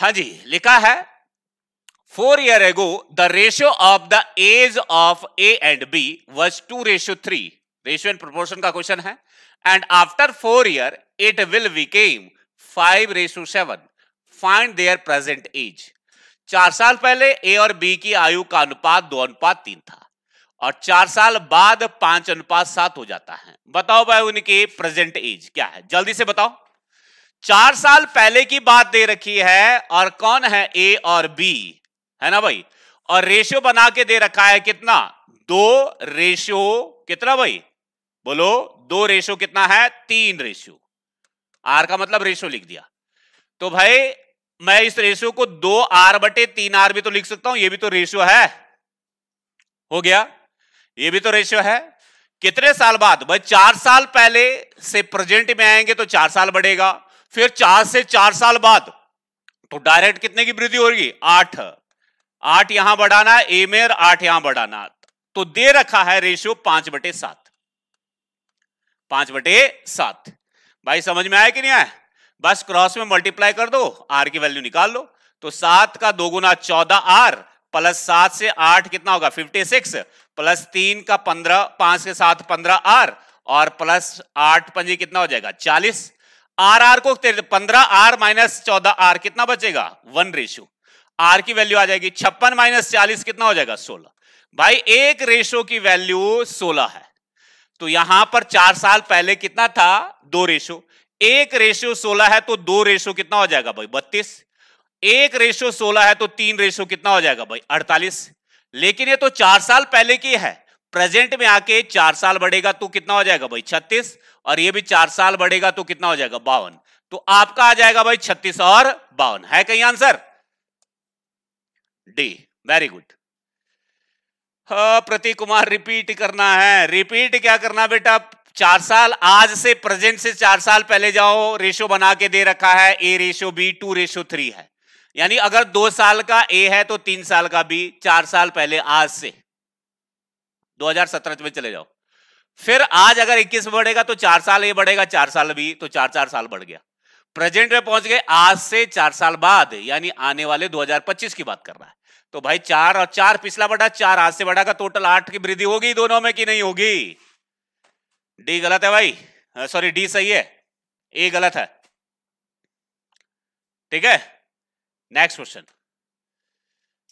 Speaker 1: हाँ जी लिखा है four year ago the ratio of the age of A and B was two ratio three ratio and proportion का क्वेश्चन है and after four year it will became five ratio seven find their present age चार साल पहले ए और बी की आयु का अनुपात दो अनुपात तीन था और चार साल बाद पांच अनुपात सात हो जाता है बताओ भाई उनकी प्रेजेंट एज क्या है जल्दी से बताओ चार साल पहले की बात दे रखी है और कौन है ए और बी है ना भाई और रेशियो बना के दे रखा है कितना दो रेशियो कितना भाई बोलो दो रेशियो कितना है तीन रेशियो आर का मतलब रेशियो लिख दिया तो भाई मैं इस रेशियो को दो आर बटे तीन आर भी तो लिख सकता हूं ये भी तो रेशियो है हो गया ये भी तो रेशियो है कितने साल बाद भाई चार साल पहले से प्रेजेंट में आएंगे तो चार साल बढ़ेगा फिर चार से चार साल बाद तो डायरेक्ट कितने की वृद्धि होगी आठ आठ यहां बढ़ाना ए में और आठ यहां बढ़ाना तो दे रखा है रेशियो पांच बटे सात पांच बटे सात भाई समझ में आया कि नहीं आया बस क्रॉस में मल्टीप्लाई कर दो आर की वैल्यू निकाल लो तो सात का दो गुना चौदह आर प्लस सात से आठ कितना होगा फिफ्टी सिक्स प्लस तीन का पंद्रह पांच के साथ पंद्रह आर और प्लस आठ पंजे कितना हो जाएगा चालीस आर आर को पंद्रह आर माइनस चौदह आर कितना बचेगा वन रेशो आर की वैल्यू आ जाएगी छप्पन माइनस चालीस कितना हो जाएगा सोलह भाई एक रेशो की वैल्यू सोलह है तो यहां पर चार साल पहले कितना था दो रेशो एक रेशियो सोलह है तो दो रेशियो कितना हो जाएगा भाई बत्तीस एक रेशियो सोलह है तो तीन रेशियो कितना हो जाएगा भाई अड़तालीस लेकिन ये तो चार साल पहले की है प्रेजेंट में आके चार साल बढ़ेगा तो कितना हो जाएगा भाई छत्तीस और ये भी चार साल बढ़ेगा तो कितना हो जाएगा बावन तो आपका आ जाएगा भाई छत्तीस और बावन है कहीं आंसर डी वेरी गुड हाँ, प्रतीक कुमार रिपीट करना है रिपीट क्या करना बेटा चार साल आज से प्रेजेंट से चार साल पहले जाओ रेशो बना के दे रखा है A ratio B two ratio three है यानी अगर दो साल का ए है तो तीन साल का बी चार साल पहले आज से 2017 में चले जाओ फिर आज अगर 21 बढ़ेगा तो चार साल ए बढ़ेगा चार साल बी तो चार चार साल बढ़ गया प्रेजेंट में पहुंच गए आज से चार साल बाद यानी आने वाले 2025 की बात कर रहा है तो भाई चार और चार पिछला बढ़ा चार आज से बढ़ा का टोटल आठ की वृद्धि होगी दोनों में कि नहीं होगी डी गलत है भाई सॉरी डी सही है ए गलत है ठीक है नेक्स्ट क्वेश्चन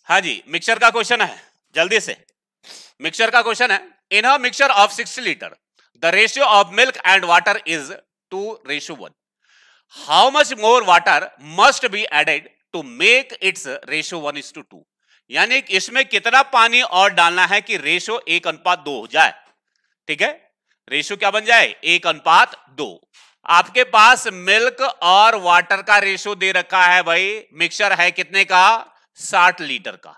Speaker 1: हाँ जी मिक्सर का क्वेश्चन है जल्दी से मिक्सर का क्वेश्चन है in a mixture of 60 litre the ratio of milk and water is two ratio one how much more water must be added to make its ratio one is to two यानी इसमें कितना पानी और डालना है कि रेशियो एक अनुपात दो हो जाए ठीक है रेशो तो क्या बन जाए एक अनुपात दो आपके पास मिल्क और वाटर का रेशो दे रखा है भाई मिक्सचर है कितने का साठ लीटर का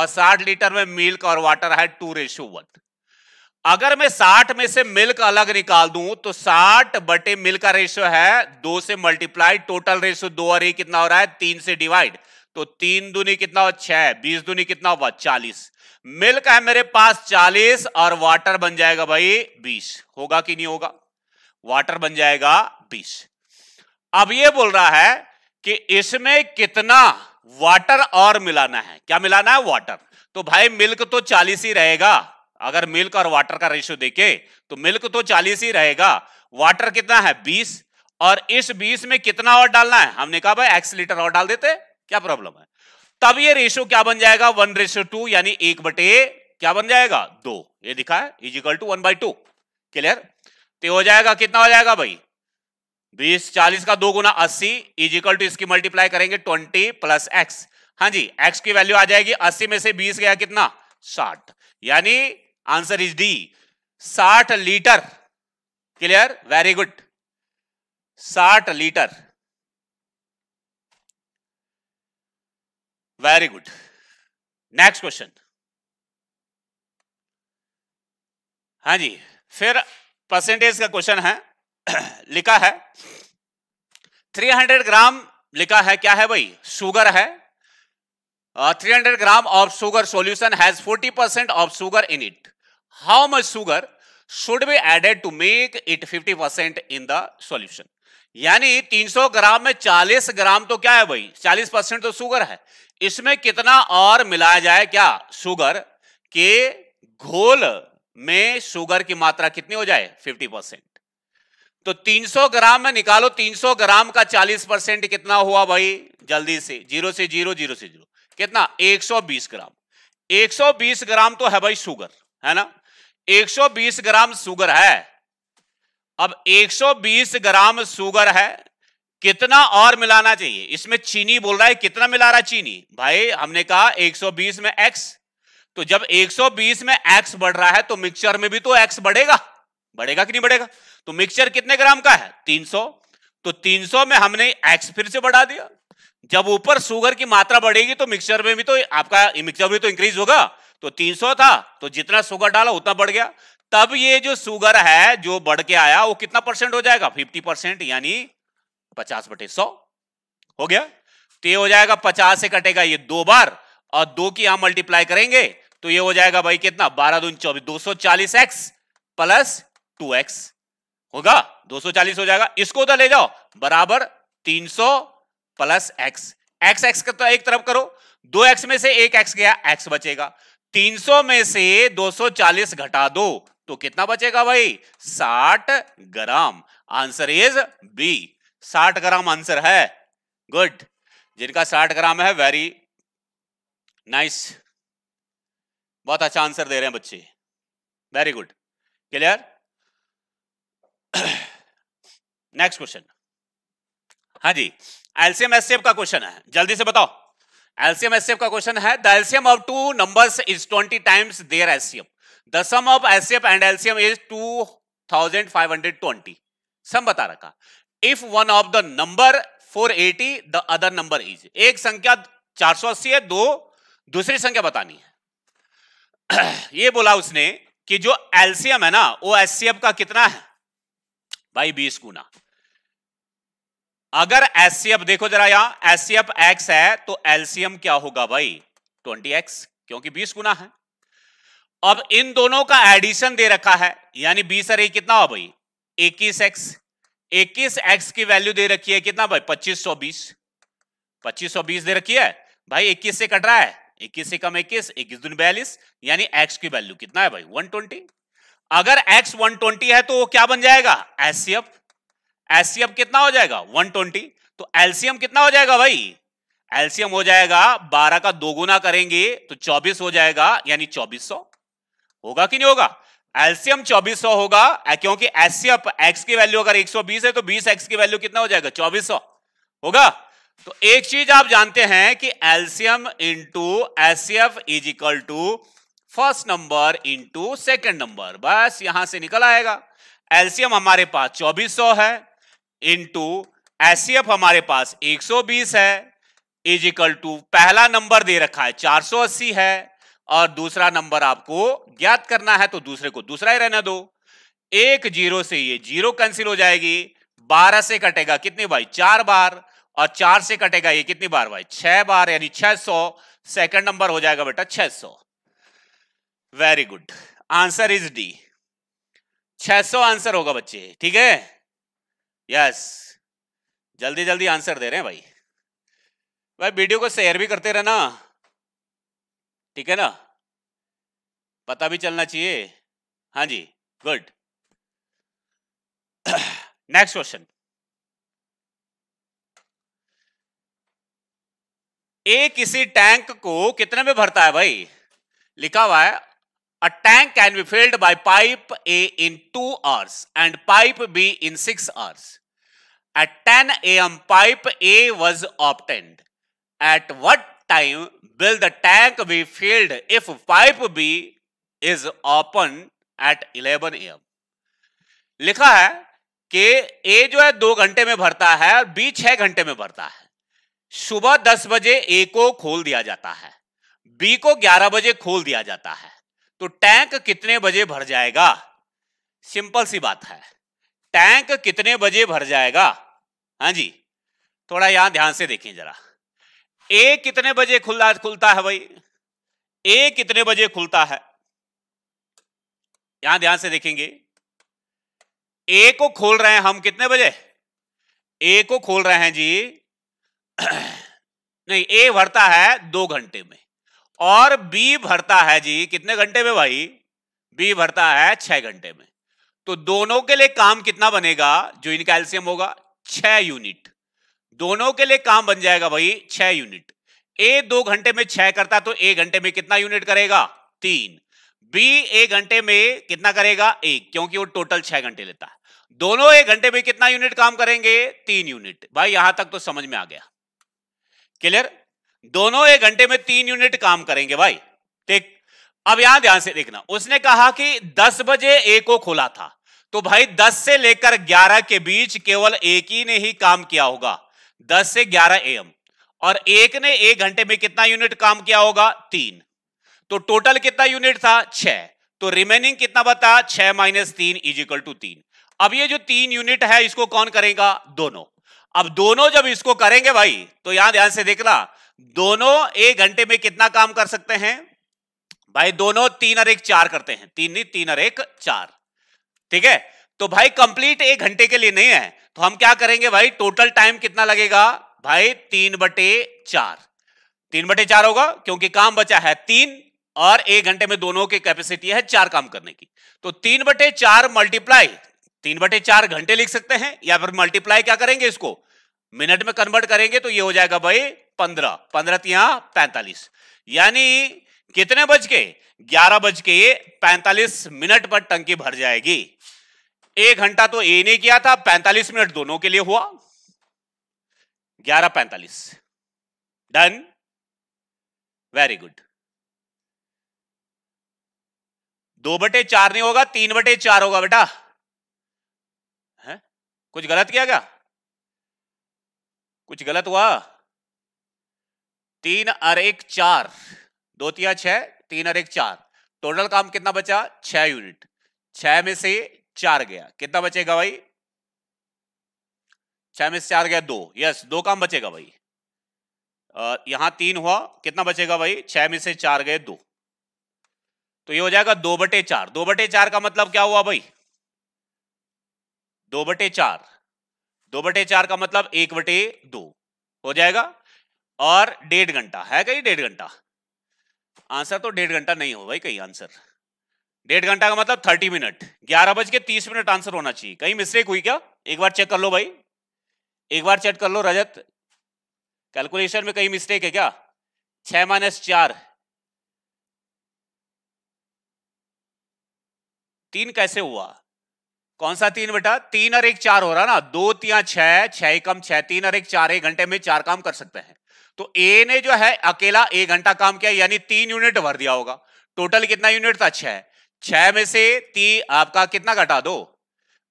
Speaker 1: और साठ लीटर में मिल्क और वाटर है टू रेशो वन अगर मैं साठ में से मिल्क अलग निकाल दूं तो साठ बटे मिल्क का रेशो है दो से मल्टीप्लाई टोटल रेशो दो और एक कितना हो रहा है तीन से डिवाइड तो तीन दुनी कितना हो छह बीस दुनी कितना हुआ चालीस मिल्क है मेरे पास चालीस और वाटर बन जाएगा भाई बीस होगा कि नहीं होगा वाटर बन जाएगा बीस अब ये बोल रहा है कि इसमें कितना वाटर और मिलाना है क्या मिलाना है वाटर तो भाई मिल्क तो चालीस ही रहेगा अगर मिल्क और वाटर का रेशियो देखे तो मिल्क तो चालीस ही रहेगा वाटर कितना है बीस और इस बीस में कितना और डालना है हमने कहा भाई एक्स लीटर और डाल देते क्या प्रॉब्लम है तब ये रेशियो क्या बन जाएगा वन रेशियो टू यानी एक बटे क्या बन जाएगा दो ये दिखा है is equal to one by two clear तो हो जाएगा कितना हो जाएगा भाई बीस चालीस का दो गुना अस्सी इजिकल टू इसकी मल्टीप्लाई करेंगे ट्वेंटी प्लस एक्स हाँ जी एक्स की वैल्यू आ जाएगी अस्सी में से बीस गया कितना साठ यानी आंसर इज डी साठ लीटर क्लियर वेरी गुड साठ litre Very good. Next question हाँ जी फिर परसेंटेज का क्वेश्चन है *clears throat* लिखा है 300 ग्राम लिखा है क्या है भाई शुगर है three hundred gram of sugar solution has forty percent of sugar in it how much sugar should be added to make it 50% in the solution यानी 300 ग्राम में 40 ग्राम तो क्या है भाई 40 परसेंट तो शुगर है इसमें कितना और मिलाया जाए क्या शुगर के घोल में शुगर की मात्रा कितनी हो जाए 50 परसेंट तो 300 ग्राम में निकालो 300 ग्राम का 40 परसेंट कितना हुआ भाई जल्दी से जीरो से जीरो जीरो से जीरो कितना 120 ग्राम 120 ग्राम तो है भाई शुगर है ना 120 ग्राम शुगर है अब 120 ग्राम सुगर है कितना और मिलाना चाहिए इसमें चीनी बोल रहा है कितना मिला रहा है चीनी भाई हमने कहा 120 में x तो जब 120 में x बढ़ रहा है तो मिक्सचर में भी तो x बढ़ेगा बढ़ेगा कि नहीं बढ़ेगा तो मिक्सचर कितने ग्राम का है 300 तो 300 में हमने x फिर से बढ़ा दिया जब ऊपर शुगर की मात्रा बढ़ेगी तो मिक्सचर में भी तो आपका मिक्सचर में तो इंक्रीज होगा तो 300 था तो जितना सुगर डाला उतना बढ़ गया तब ये जो सुगर है जो बढ़ के आया वो कितना परसेंट हो जाएगा फिफ्टी परसेंट यानी पचास बटे सौ हो गया तो ये हो जाएगा पचास से कटेगा ये दो बार और दो की यहां मल्टीप्लाई करेंगे तो ये हो जाएगा भाई कितना बारह दून चौबीस दो सौ चालीस एक्स प्लस टू एक्स होगा दो सौ चालीस हो जाएगा इसको तो ले जाओ बराबर तीन सौ प्लस एक्स एक्स एक्स का तो एक तरफ करो दो एक्स में से एक एक्स गया एक्स बचेगा 300 में से 240 घटा दो तो कितना बचेगा भाई साठ ग्राम आंसर इज बी साठ ग्राम आंसर है गुड जिनका साठ ग्राम है वेरी नाइस बहुत अच्छा आंसर दे रहे हैं बच्चे very good clear next question हाँ जी एल्सियम एस का क्वेश्चन है जल्दी से बताओ एल्सियम एस का क्वेश्चन है the LCM of two numbers is twenty times their LCM the sum of HCF and LCM is 2520 sum बता रखा if one of the number 480 the other number is एक संख्या 480 है दो दूसरी संख्या बतानी है *clears throat* ये बोला उसने कि जो एलसीएम है ना वो एससीएफ का कितना है भाई बीस गुना अगर एससीएफ देखो जरा यहां एससीएफ एक्स है तो एलसीएम क्या होगा भाई ट्वेंटी एक्स क्योंकि बीस गुना है अब इन दोनों का एडिशन दे रखा है यानी बीस और ए कितना हो भाई इक्कीस एक्स इक्कीस एक्स की वैल्यू दे रखी है कितना भाई पच्चीस सौ बीस पच्चीस सौ बीस दे रखी है भाई इक्कीस से कट रहा है इक्कीस से कम इक्कीस इक्कीस दून बयालीस यानी एक्स की वैल्यू कितना है भाई वन ट्वेंटी अगर एक्स वन ट्वेंटी है तो वो क्या बन जाएगा एससीएफ एससीएफ कितना हो जाएगा वन ट्वेंटी तो एलसीएम कितना हो जाएगा भाई एलसीएम हो जाएगा बारह का दो गुना करेंगे तो चौबीस हो जाएगा यानी चौबीस सौ होगा कि नहीं होगा एल्सियम चौबीस सौ होगा क्योंकि एसियप एक्स की वैल्यू अगर 120 है तो 20 एक्स की वैल्यू कितना हो जाएगा 2400 होगा तो एक चीज आप जानते हैं कि LCM into HCF is equal to first number into second number बस यहां से निकल आएगा एल्सियम हमारे पास 2400 है इंटू एसियफ हमारे पास 120 है इज इक्वल टू पहला नंबर दे रखा है अस्सी है और दूसरा नंबर आपको ज्ञात करना है तो दूसरे को दूसरा ही रहने दो एक जीरो से ये जीरो कैंसिल हो जाएगी बारह से कटेगा कितनी भाई चार बार और चार से कटेगा ये कितनी बार भाई छह बार यानी छह सौ सेकेंड नंबर हो जाएगा बेटा छह सौ very good answer is D छह सौ आंसर होगा बच्चे ठीक है यस जल्दी जल्दी आंसर दे रहे हैं भाई भाई वीडियो को शेयर भी करते रहना ठीक है ना पता भी चलना चाहिए हाँ जी गुड नेक्स्ट क्वेश्चन ए किसी टैंक को कितने में भरता है भाई लिखा हुआ है a tank can be filled by pipe A in two hours and pipe B in six hours at ten A M pipe A was opened at what time will the tank be filled if pipe B is open at 11 am? लिखा है कि ए जो है दो घंटे में भरता है और बी छह घंटे में भरता है सुबह दस बजे ए को खोल दिया जाता है बी को ग्यारह बजे खोल दिया जाता है तो टैंक कितने बजे भर जाएगा सिंपल सी बात है टैंक कितने बजे भर जाएगा हाँ जी थोड़ा यहां ध्यान से देखें जरा ए कितने बजे खुला खुलता है भाई ए कितने बजे खुलता है यहां ध्यान से देखेंगे ए को खोल रहे हैं हम कितने बजे ए को खोल रहे हैं जी *clears throat* नहीं ए भरता है दो घंटे में और बी भरता है जी कितने घंटे में भाई बी भरता है छह घंटे में तो दोनों के लिए काम कितना बनेगा जो इनका एल्सियम होगा छह यूनिट दोनों के लिए काम बन जाएगा भाई छह यूनिट ए दो घंटे में छह करता तो ए घंटे में कितना यूनिट करेगा तीन बी एक घंटे में कितना करेगा एक क्योंकि वो टोटल छह घंटे लेता है दोनों एक घंटे में कितना यूनिट काम करेंगे तीन यूनिट भाई यहां तक तो समझ में आ गया क्लियर दोनों एक घंटे में तीन यूनिट काम करेंगे भाई ठीक अब यहां ध्यान से देखना उसने कहा कि दस बजे ए को खोला था तो भाई दस से लेकर ग्यारह के बीच केवल एक ही ने ही काम किया होगा दस से ग्यारह एम और एक ने एक घंटे में कितना यूनिट काम किया होगा तीन तो टोटल कितना यूनिट था छह तो रिमेनिंग कितना बता छह माइनस तीन इज इक्वल टू तीन अब ये जो तीन यूनिट है इसको कौन करेगा दोनों अब दोनों जब इसको करेंगे भाई तो यहां ध्यान से देखना दोनों एक घंटे में कितना काम कर सकते हैं भाई दोनों तीन और एक चार करते हैं तीन नहीं तीन और एक चार ठीक है तो भाई कंप्लीट एक घंटे के लिए नहीं है तो हम क्या करेंगे भाई टोटल टाइम कितना लगेगा भाई तीन बटे चार तीन बटे चार होगा क्योंकि काम बचा है तीन और एक घंटे में दोनों की कैपेसिटी है चार काम करने की तो तीन बटे चार मल्टीप्लाई तीन बटे चार घंटे लिख सकते हैं या फिर मल्टीप्लाई क्या करेंगे इसको मिनट में कन्वर्ट करेंगे तो ये हो जाएगा भाई पंद्रह पंद्रह पैंतालीस यानी कितने बज के ग्यारह बज के पैंतालीस मिनट पर टंकी भर जाएगी एक घंटा तो ए ने किया था पैंतालीस मिनट दोनों के लिए हुआ ग्यारह पैंतालीस डन वेरी गुड दो बटे चार नहीं होगा तीन बटे चार होगा बेटा है कुछ गलत किया क्या कुछ गलत हुआ तीन और एक चार दो तिया छह तीन और एक चार टोटल काम कितना बचा छह यूनिट छह में से चार गया कितना बचेगा भाई छह में से चार गया दो यस दो काम बचेगा भाई यहां तीन हुआ कितना बचेगा भाई छह में से चार गए दो तो ये हो जाएगा दो बटे चार दो बटे चार का मतलब क्या हुआ भाई दो बटे चार दो बटे चार का मतलब एक बटे दो हो जाएगा और डेढ़ घंटा है कहीं डेढ़ घंटा आंसर तो डेढ़ घंटा नहीं हो भाई कहीं आंसर डेढ़ घंटा का मतलब थर्टी मिनट ग्यारह बज के तीस मिनट आंसर होना चाहिए कहीं मिस्टेक हुई क्या एक बार चेक कर लो भाई एक बार चेक कर लो रजत कैलकुलेशन में कहीं मिस्टेक है क्या छह माइनस चार तीन कैसे हुआ कौन सा तीन बेटा तीन और एक चार हो रहा ना दो तिया छह छह कम छह तीन और एक चार एक घंटे में चार काम कर सकते हैं तो ए ने जो है अकेला एक घंटा काम किया यानी तीन यूनिट भर दिया होगा टोटल कितना यूनिट था छह छह में से तीन आपका कितना घटा दो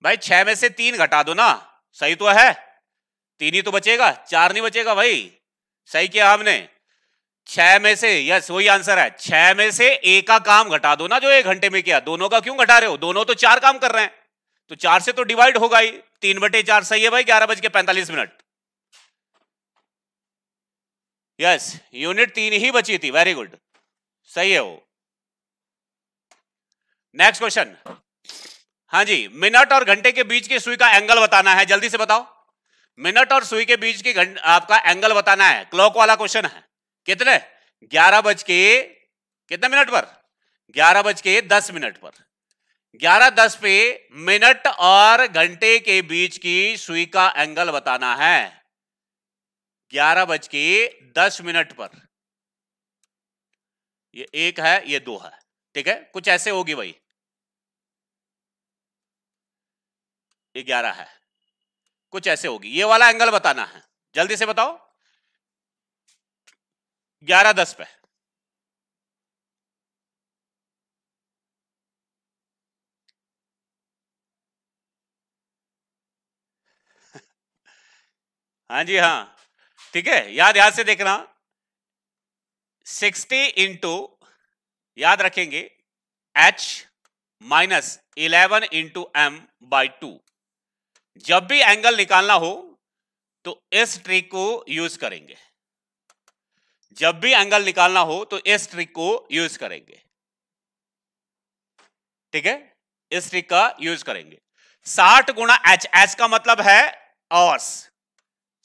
Speaker 1: भाई छह में से तीन घटा दो ना सही तो है तीन ही तो बचेगा चार नहीं बचेगा भाई सही किया हमने छह में से यस वही आंसर है छह में से एक का काम घटा दो ना जो एक घंटे में किया दोनों का क्यों घटा रहे हो दोनों तो चार काम कर रहे हैं तो चार से तो डिवाइड होगा ही तीन बटे चार सही है भाई ग्यारह बज के पैंतालीस मिनट यस यूनिट तीन ही बची थी वेरी गुड सही है वो नेक्स्ट क्वेश्चन हाँ जी मिनट और घंटे के बीच की सुई का एंगल बताना है जल्दी से बताओ मिनट और सुई के बीच की आपका एंगल बताना है क्लॉक वाला क्वेश्चन है कितने ग्यारह बज के कितने मिनट पर ग्यारह बज के दस मिनट पर ग्यारह दस पे मिनट और घंटे के बीच की सुई का एंगल बताना है ग्यारह बज के दस मिनट पर ये एक है ये दो है ठीक है कुछ ऐसे होगी भाई ग्यारह है कुछ ऐसे होगी ये वाला एंगल बताना है जल्दी से बताओ ग्यारह दस पे *laughs* हाँ जी हाँ ठीक है याद याद से देखना सिक्सटी इंटू याद रखेंगे H minus eleven into M by two जब भी एंगल निकालना हो तो इस ट्रिक को यूज करेंगे जब भी एंगल निकालना हो तो इस ट्रिक को यूज करेंगे ठीक है इस ट्रिक का यूज करेंगे साठ गुणा एच एच का मतलब है ऑर्स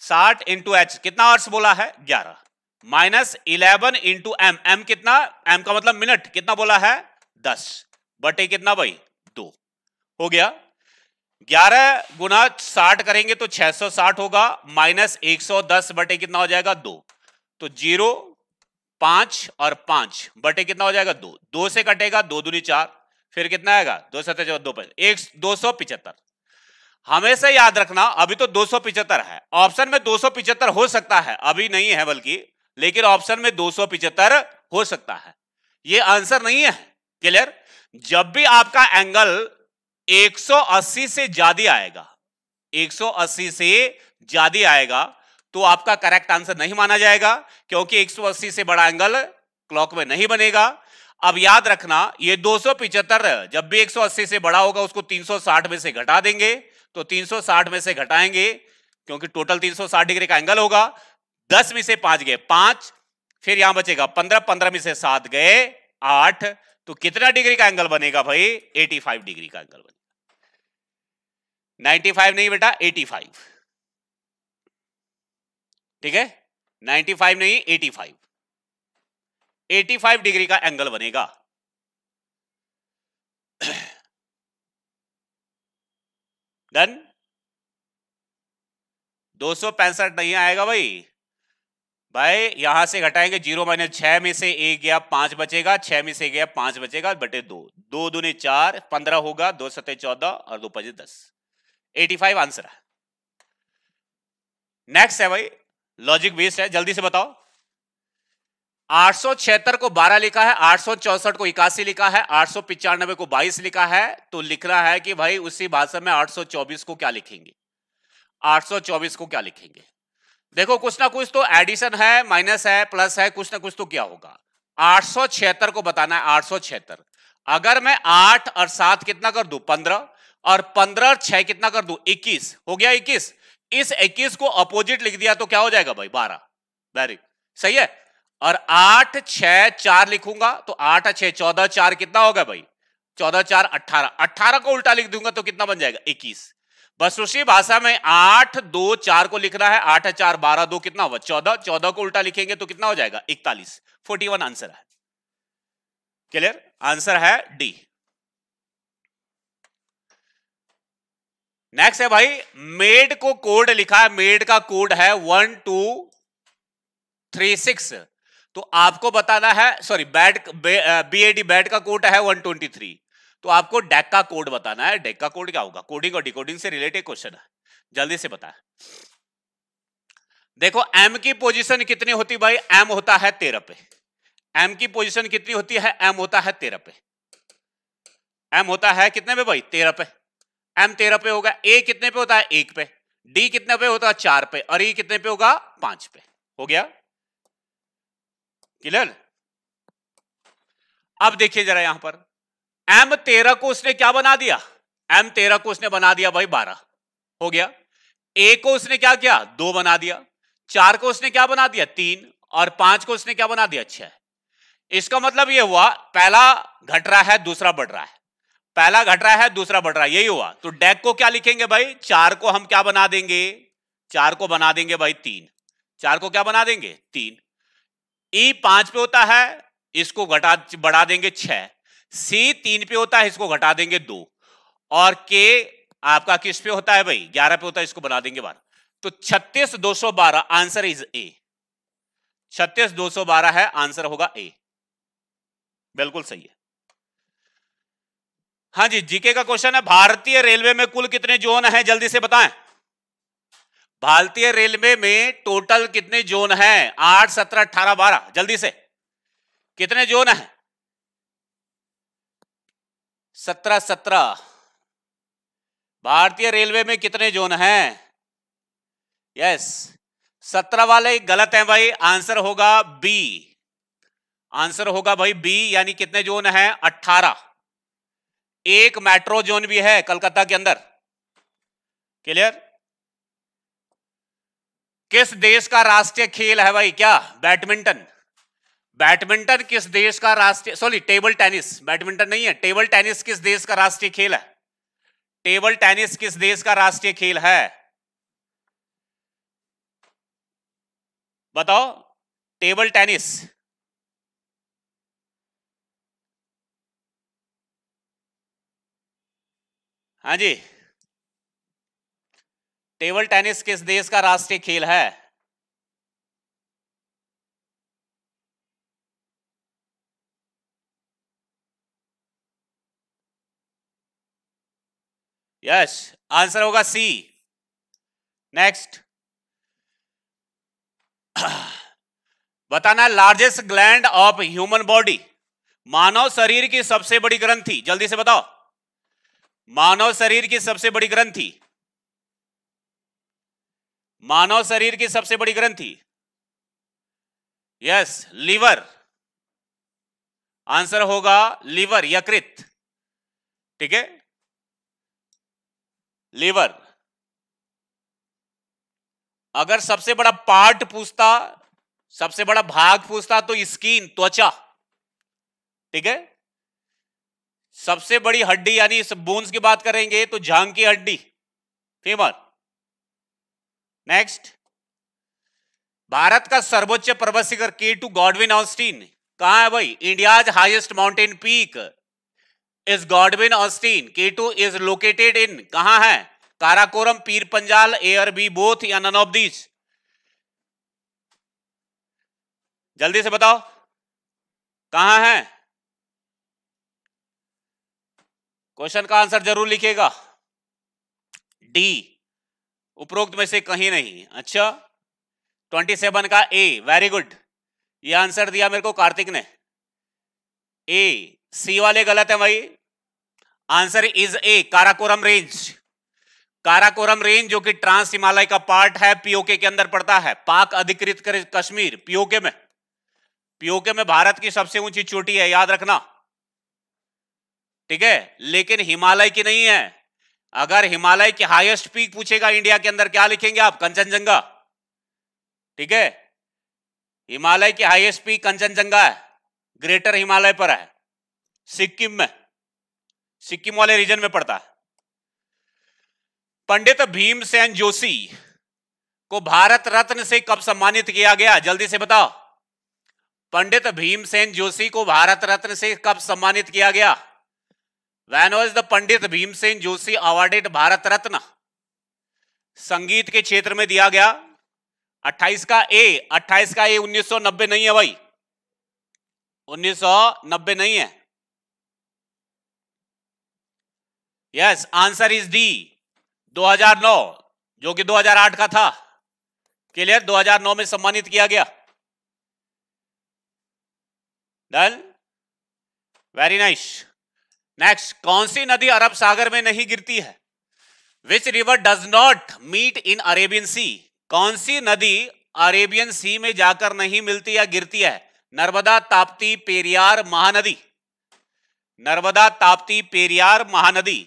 Speaker 1: साठ इंटू एच कितना ऑर्स बोला है ग्यारह minus eleven into M M कितना एम का मतलब मिनट कितना बोला है दस बटे कितना भाई दो हो गया ग्यारह गुना साठ करेंगे तो छह सौ साठ होगा माइनस एक सौ दस बटे कितना हो जाएगा दो तो जीरो पांच और पांच बटे कितना हो जाएगा दो दो से कटेगा दो दूनी चार फिर कितना आएगा दो सत्तर दो पर एक दो सौ पिचहत्तर हमेशा याद रखना अभी तो दो सौ पिचहत्तर है ऑप्शन में दो सौ पिचहत्तर हो सकता है अभी नहीं है बल्कि लेकिन ऑप्शन में दो सौ पिचहत्तर हो सकता है ये आंसर नहीं है क्लियर जब भी आपका एंगल 180 से ज्यादा आएगा 180 से ज्यादा आएगा तो आपका करेक्ट आंसर नहीं माना जाएगा क्योंकि 180 से बड़ा एंगल क्लॉक में नहीं बनेगा अब याद रखना ये दो जब भी 180 से बड़ा होगा उसको 360 में से घटा देंगे तो 360 में से घटाएंगे क्योंकि टोटल 360 डिग्री का एंगल होगा 10 में से 5 गए 5 फिर यहां बचेगा 15 15 में से 7 गए 8 तो कितना डिग्री का एंगल बनेगा भाई 85 डिग्री का एंगल बनेगा नाइन्टी फाइव नहीं बेटा एटी फाइव ठीक है नाइन्टी फाइव नहीं eighty five eighty five degree का एंगल बनेगा डन दो सौ पैंसठ नहीं आएगा भाई भाई यहां से घटाएंगे जीरो माइनस छह में से एक गया पांच बचेगा छह में से गया पांच बचेगा बटे दो दो दूने चार पंद्रह होगा दो सतह चौदह और दो पचे दस एटी फाइव आंसर है नेक्स्ट है भाई लॉजिक बेस्ड है जल्दी से बताओ आठ को 12 लिखा है आठ को इक्यासी लिखा है आठ को 22 लिखा है तो लिख रहा है कि भाई उसी भाषा में 824 को क्या लिखेंगे 824 को क्या लिखेंगे देखो कुछ ना कुछ तो एडिशन है माइनस है प्लस है कुछ ना कुछ तो क्या होगा आठ को बताना है आठ अगर मैं आठ और सात कितना कर दू पंद्रह और पंद्रह और छह कितना कर दू इक्कीस हो गया इक्कीस इस इक्कीस को अपोजिट लिख दिया तो क्या हो जाएगा भाई बारह वेरी सही है और आठ छ चार लिखूंगा तो आठ छह चौदह चार कितना होगा भाई चौदह चार अट्ठारह अट्ठारह को उल्टा लिख दूंगा तो कितना बन जाएगा इक्कीस बस उसी भाषा में आठ दो चार को लिखना है आठ चार बारह दो कितना होगा चौदह चौदह को उल्टा लिखेंगे तो कितना हो जाएगा इकतालीस फोर्टी वन आंसर है क्लियर आंसर है डी नेक्स्ट है भाई मेड को कोड लिखा है मेड का कोड है वन टू थ्री सिक्स तो आपको बताना है sorry bad B A D bad का कोड है वन ट्वेंटी थ्री तो आपको डेक का कोड बताना है डेक का कोड क्या होगा कोडिंग और डिकोडिंग से रिलेटेड क्वेश्चन है जल्दी से बताएं देखो एम की पोजीशन कितनी होती भाई एम होता है तेरह पे एम की पोजीशन कितनी होती है एम होता है तेरह पे एम होता है कितने पे भाई तेरह पे एम तेरह पे होगा ए कितने पे होता है एक पे डी कितने पे होता है चार पे और ई कितने पे होगा पांच पे हो गया क्लियर अब देखिए जरा यहां पर एम तेरह को उसने क्या बना दिया एम तेरह को उसने बना दिया भाई बारह हो गया ए को उसने क्या किया दो बना दिया चार को उसने क्या बना दिया तीन और पांच को उसने क्या बना दिया छह इसका मतलब यह हुआ पहला घट रहा है दूसरा बढ़ रहा है पहला घट रहा है दूसरा बढ़ रहा है यही हुआ तो डेक को क्या लिखेंगे भाई चार को हम क्या बना देंगे चार को बना देंगे भाई तीन चार को क्या बना देंगे तीन ई पांच पे होता है इसको घटा बढ़ा देंगे छह सी तीन पे होता है इसको घटा देंगे दो और के आपका किस पे होता है भाई ग्यारह पे होता है इसको बना देंगे बारह तो छत्तीस दो सौ बारह आंसर इज ए छत्तीस दो सौ बारह है आंसर होगा ए बिल्कुल सही है हाँ जी जीके का क्वेश्चन है भारतीय रेलवे में कुल कितने जोन हैं जल्दी से बताएं भारतीय रेलवे में टोटल कितने जोन हैं आठ सत्रह अठारह बारह जल्दी से कितने जोन हैं सत्रह सत्रह भारतीय रेलवे में कितने जोन हैं यस सत्रह वाले गलत हैं भाई आंसर होगा बी आंसर होगा भाई बी यानी कितने जोन हैं अट्ठारह एक मेट्रो जोन भी है कलकत्ता के अंदर क्लियर किस देश का राष्ट्रीय खेल है भाई क्या बैडमिंटन बैडमिंटन किस देश का राष्ट्रीय सॉरी टेबल टेनिस बैडमिंटन नहीं है टेबल टेनिस किस देश का राष्ट्रीय खेल है टेबल टेनिस किस देश का राष्ट्रीय खेल है बताओ टेबल टेनिस हाँ जी टेबल टेनिस किस देश का राष्ट्रीय खेल है यस आंसर होगा सी नेक्स्ट बताना largest gland of human body मानव शरीर की सबसे बड़ी ग्रंथि जल्दी से बताओ मानव शरीर की सबसे बड़ी ग्रंथि मानव शरीर की सबसे बड़ी ग्रंथि यस लीवर आंसर होगा लीवर यकृत ठीक है लीवर अगर सबसे बड़ा पार्ट पूछता सबसे बड़ा भाग पूछता तो स्किन त्वचा ठीक है सबसे बड़ी हड्डी यानी बोन्स की बात करेंगे तो झांग की हड्डी फीमर नेक्स्ट भारत का सर्वोच्च पर्वत शिखर के टू गॉडविन ऑस्टीन कहा है भाई India's highest mountain peak is Godwin Austen K two is located in कहा है Karakoram Pir Panjal or B both या नन ऑफ दीज जल्दी से बताओ कहा है क्वेश्चन का आंसर जरूर लिखेगा डी उपरोक्त में से कहीं नहीं अच्छा ट्वेंटी सेवन का ए वेरी गुड ये आंसर दिया मेरे को कार्तिक ने ए सी वाले गलत है भाई answer is A Karakoram range Karakoram range जो कि ट्रांस हिमालय का पार्ट है पीओके के अंदर पड़ता है पाक अधिकृत कश्मीर पीओके में पीओके में भारत की सबसे ऊंची चोटी है याद रखना ठीक है लेकिन हिमालय की नहीं है अगर हिमालय की हाईएस्ट पीक पूछेगा इंडिया के अंदर क्या लिखेंगे आप कंचनजंगा ठीक है हिमालय की हाईएस्ट पीक कंचनजंगा है ग्रेटर हिमालय पर है सिक्किम में सिक्किम वाले रीजन में पड़ता है पंडित भीमसेन जोशी को भारत रत्न से कब सम्मानित किया गया जल्दी से बताओ पंडित भीमसेन जोशी को भारत रत्न से कब सम्मानित किया गया when was the Pandit Bhimsen Joshi awarded Bharat Ratna संगीत के क्षेत्र में दिया गया 28 का ए 28 का ए 1990 नहीं है भाई 1990 नहीं है यस आंसर इज डी 2009 जो कि 2008 का था क्लियर 2009 में सम्मानित किया गया done very nice nice. Next कौन सी नदी अरब सागर में नहीं गिरती है which river does not meet in Arabian sea कौन सी नदी अरेबियन सी में जाकर नहीं मिलती या गिरती है नर्मदा ताप्ती पेरियार महानदी नर्मदा ताप्ती पेरियार महानदी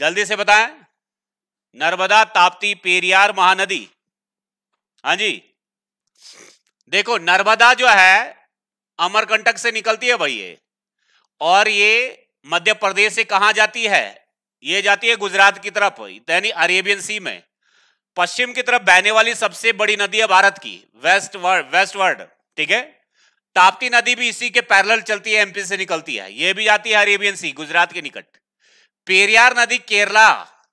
Speaker 1: जल्दी से बताएं नर्मदा ताप्ती पेरियार महानदी हाँ जी देखो नर्मदा जो है अमरकंटक से निकलती है भाई ये और ये मध्य प्रदेश से कहा जाती है ये जाती है गुजरात की तरफ यानी अरेबियन सी में पश्चिम की तरफ बहने वाली सबसे बड़ी नदी है भारत की वेस्ट वर्ड वेस्ट वर्ड ठीक है ताप्ती नदी भी इसी के पैरेलल चलती है एमपी से निकलती है ये भी जाती है अरेबियन सी गुजरात के निकट पेरियार नदी केरला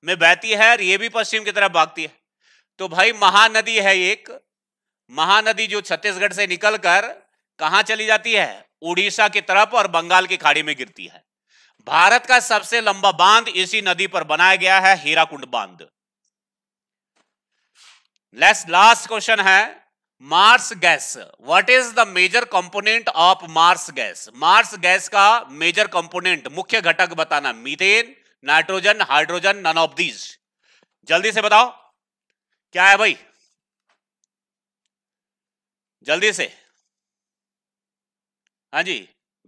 Speaker 1: में बहती है और ये भी पश्चिम की तरफ भागती है तो भाई महानदी है एक महानदी जो छत्तीसगढ़ से निकलकर कहां चली जाती है उड़ीसा की तरफ और बंगाल की खाड़ी में गिरती है भारत का सबसे लंबा बांध इसी नदी पर बनाया गया है हीराकुंड बांध लास्ट क्वेश्चन है marsh gas what is the major component of marsh gas marsh gas का मेजर कंपोनेंट मुख्य घटक बताना methane nitrogen hydrogen none of these जल्दी से बताओ क्या है भाई जल्दी से हाँ जी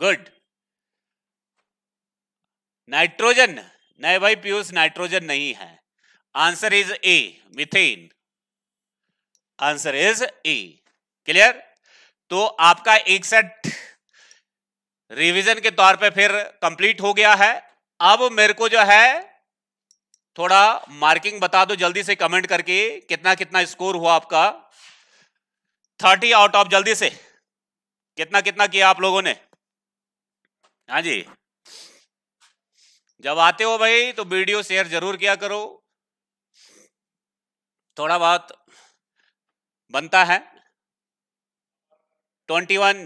Speaker 1: गुड नाइट्रोजन नहीं भाई पीयूष नाइट्रोजन नहीं है answer is A methane answer is A clear तो आपका एक सेट रिवीजन के तौर पे फिर कंप्लीट हो गया है अब मेरे को जो है थोड़ा मार्किंग बता दो जल्दी से कमेंट करके कितना कितना स्कोर हुआ आपका थर्टी आउट ऑफ जल्दी से कितना कितना किया आप लोगों ने हाँ जी जब आते हो भाई तो वीडियो शेयर जरूर किया करो थोड़ा बहुत बनता है twenty one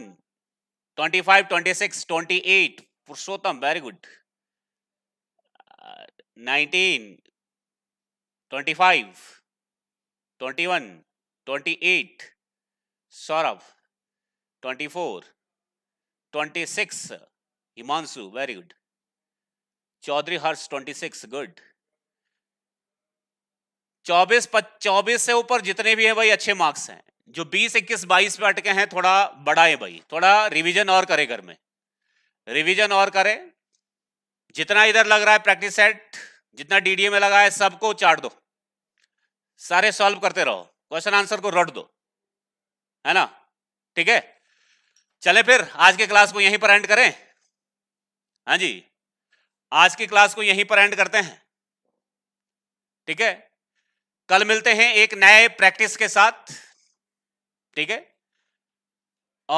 Speaker 1: twenty five twenty six twenty eight Purushottam very good nineteen twenty five twenty one twenty eight Saurabh 24 26 himansu very good Chaudhary Harsh 26 good 24 24 से ऊपर जितने भी हैं भाई अच्छे मार्क्स हैं जो 20 21 22 पे अटके हैं थोड़ा बड़ा है भाई थोड़ा रिवीजन और करें घर में रिवीजन और करें जितना इधर लग रहा है प्रैक्टिस सेट जितना डीडीए में लगा है सबको चाट दो सारे सॉल्व करते रहो क्वेश्चन आंसर को रट दो है ना ठीक है चले फिर आज के क्लास को यहीं पर एंड करें हाँ जी आज की क्लास को यहीं पर एंड करते हैं ठीक है कल मिलते हैं एक नए प्रैक्टिस के साथ ठीक है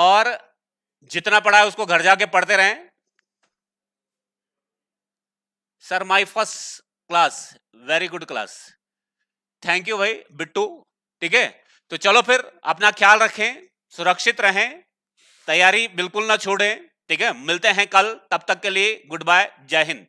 Speaker 1: और जितना पढ़ा है उसको घर जाके पढ़ते रहें sir my first class very good class thank you भाई बिट्टू ठीक है तो चलो फिर अपना ख्याल रखें सुरक्षित रहें तैयारी बिल्कुल ना छोड़ें ठीक है मिलते हैं कल तब तक के लिए गुड बाय जय हिंद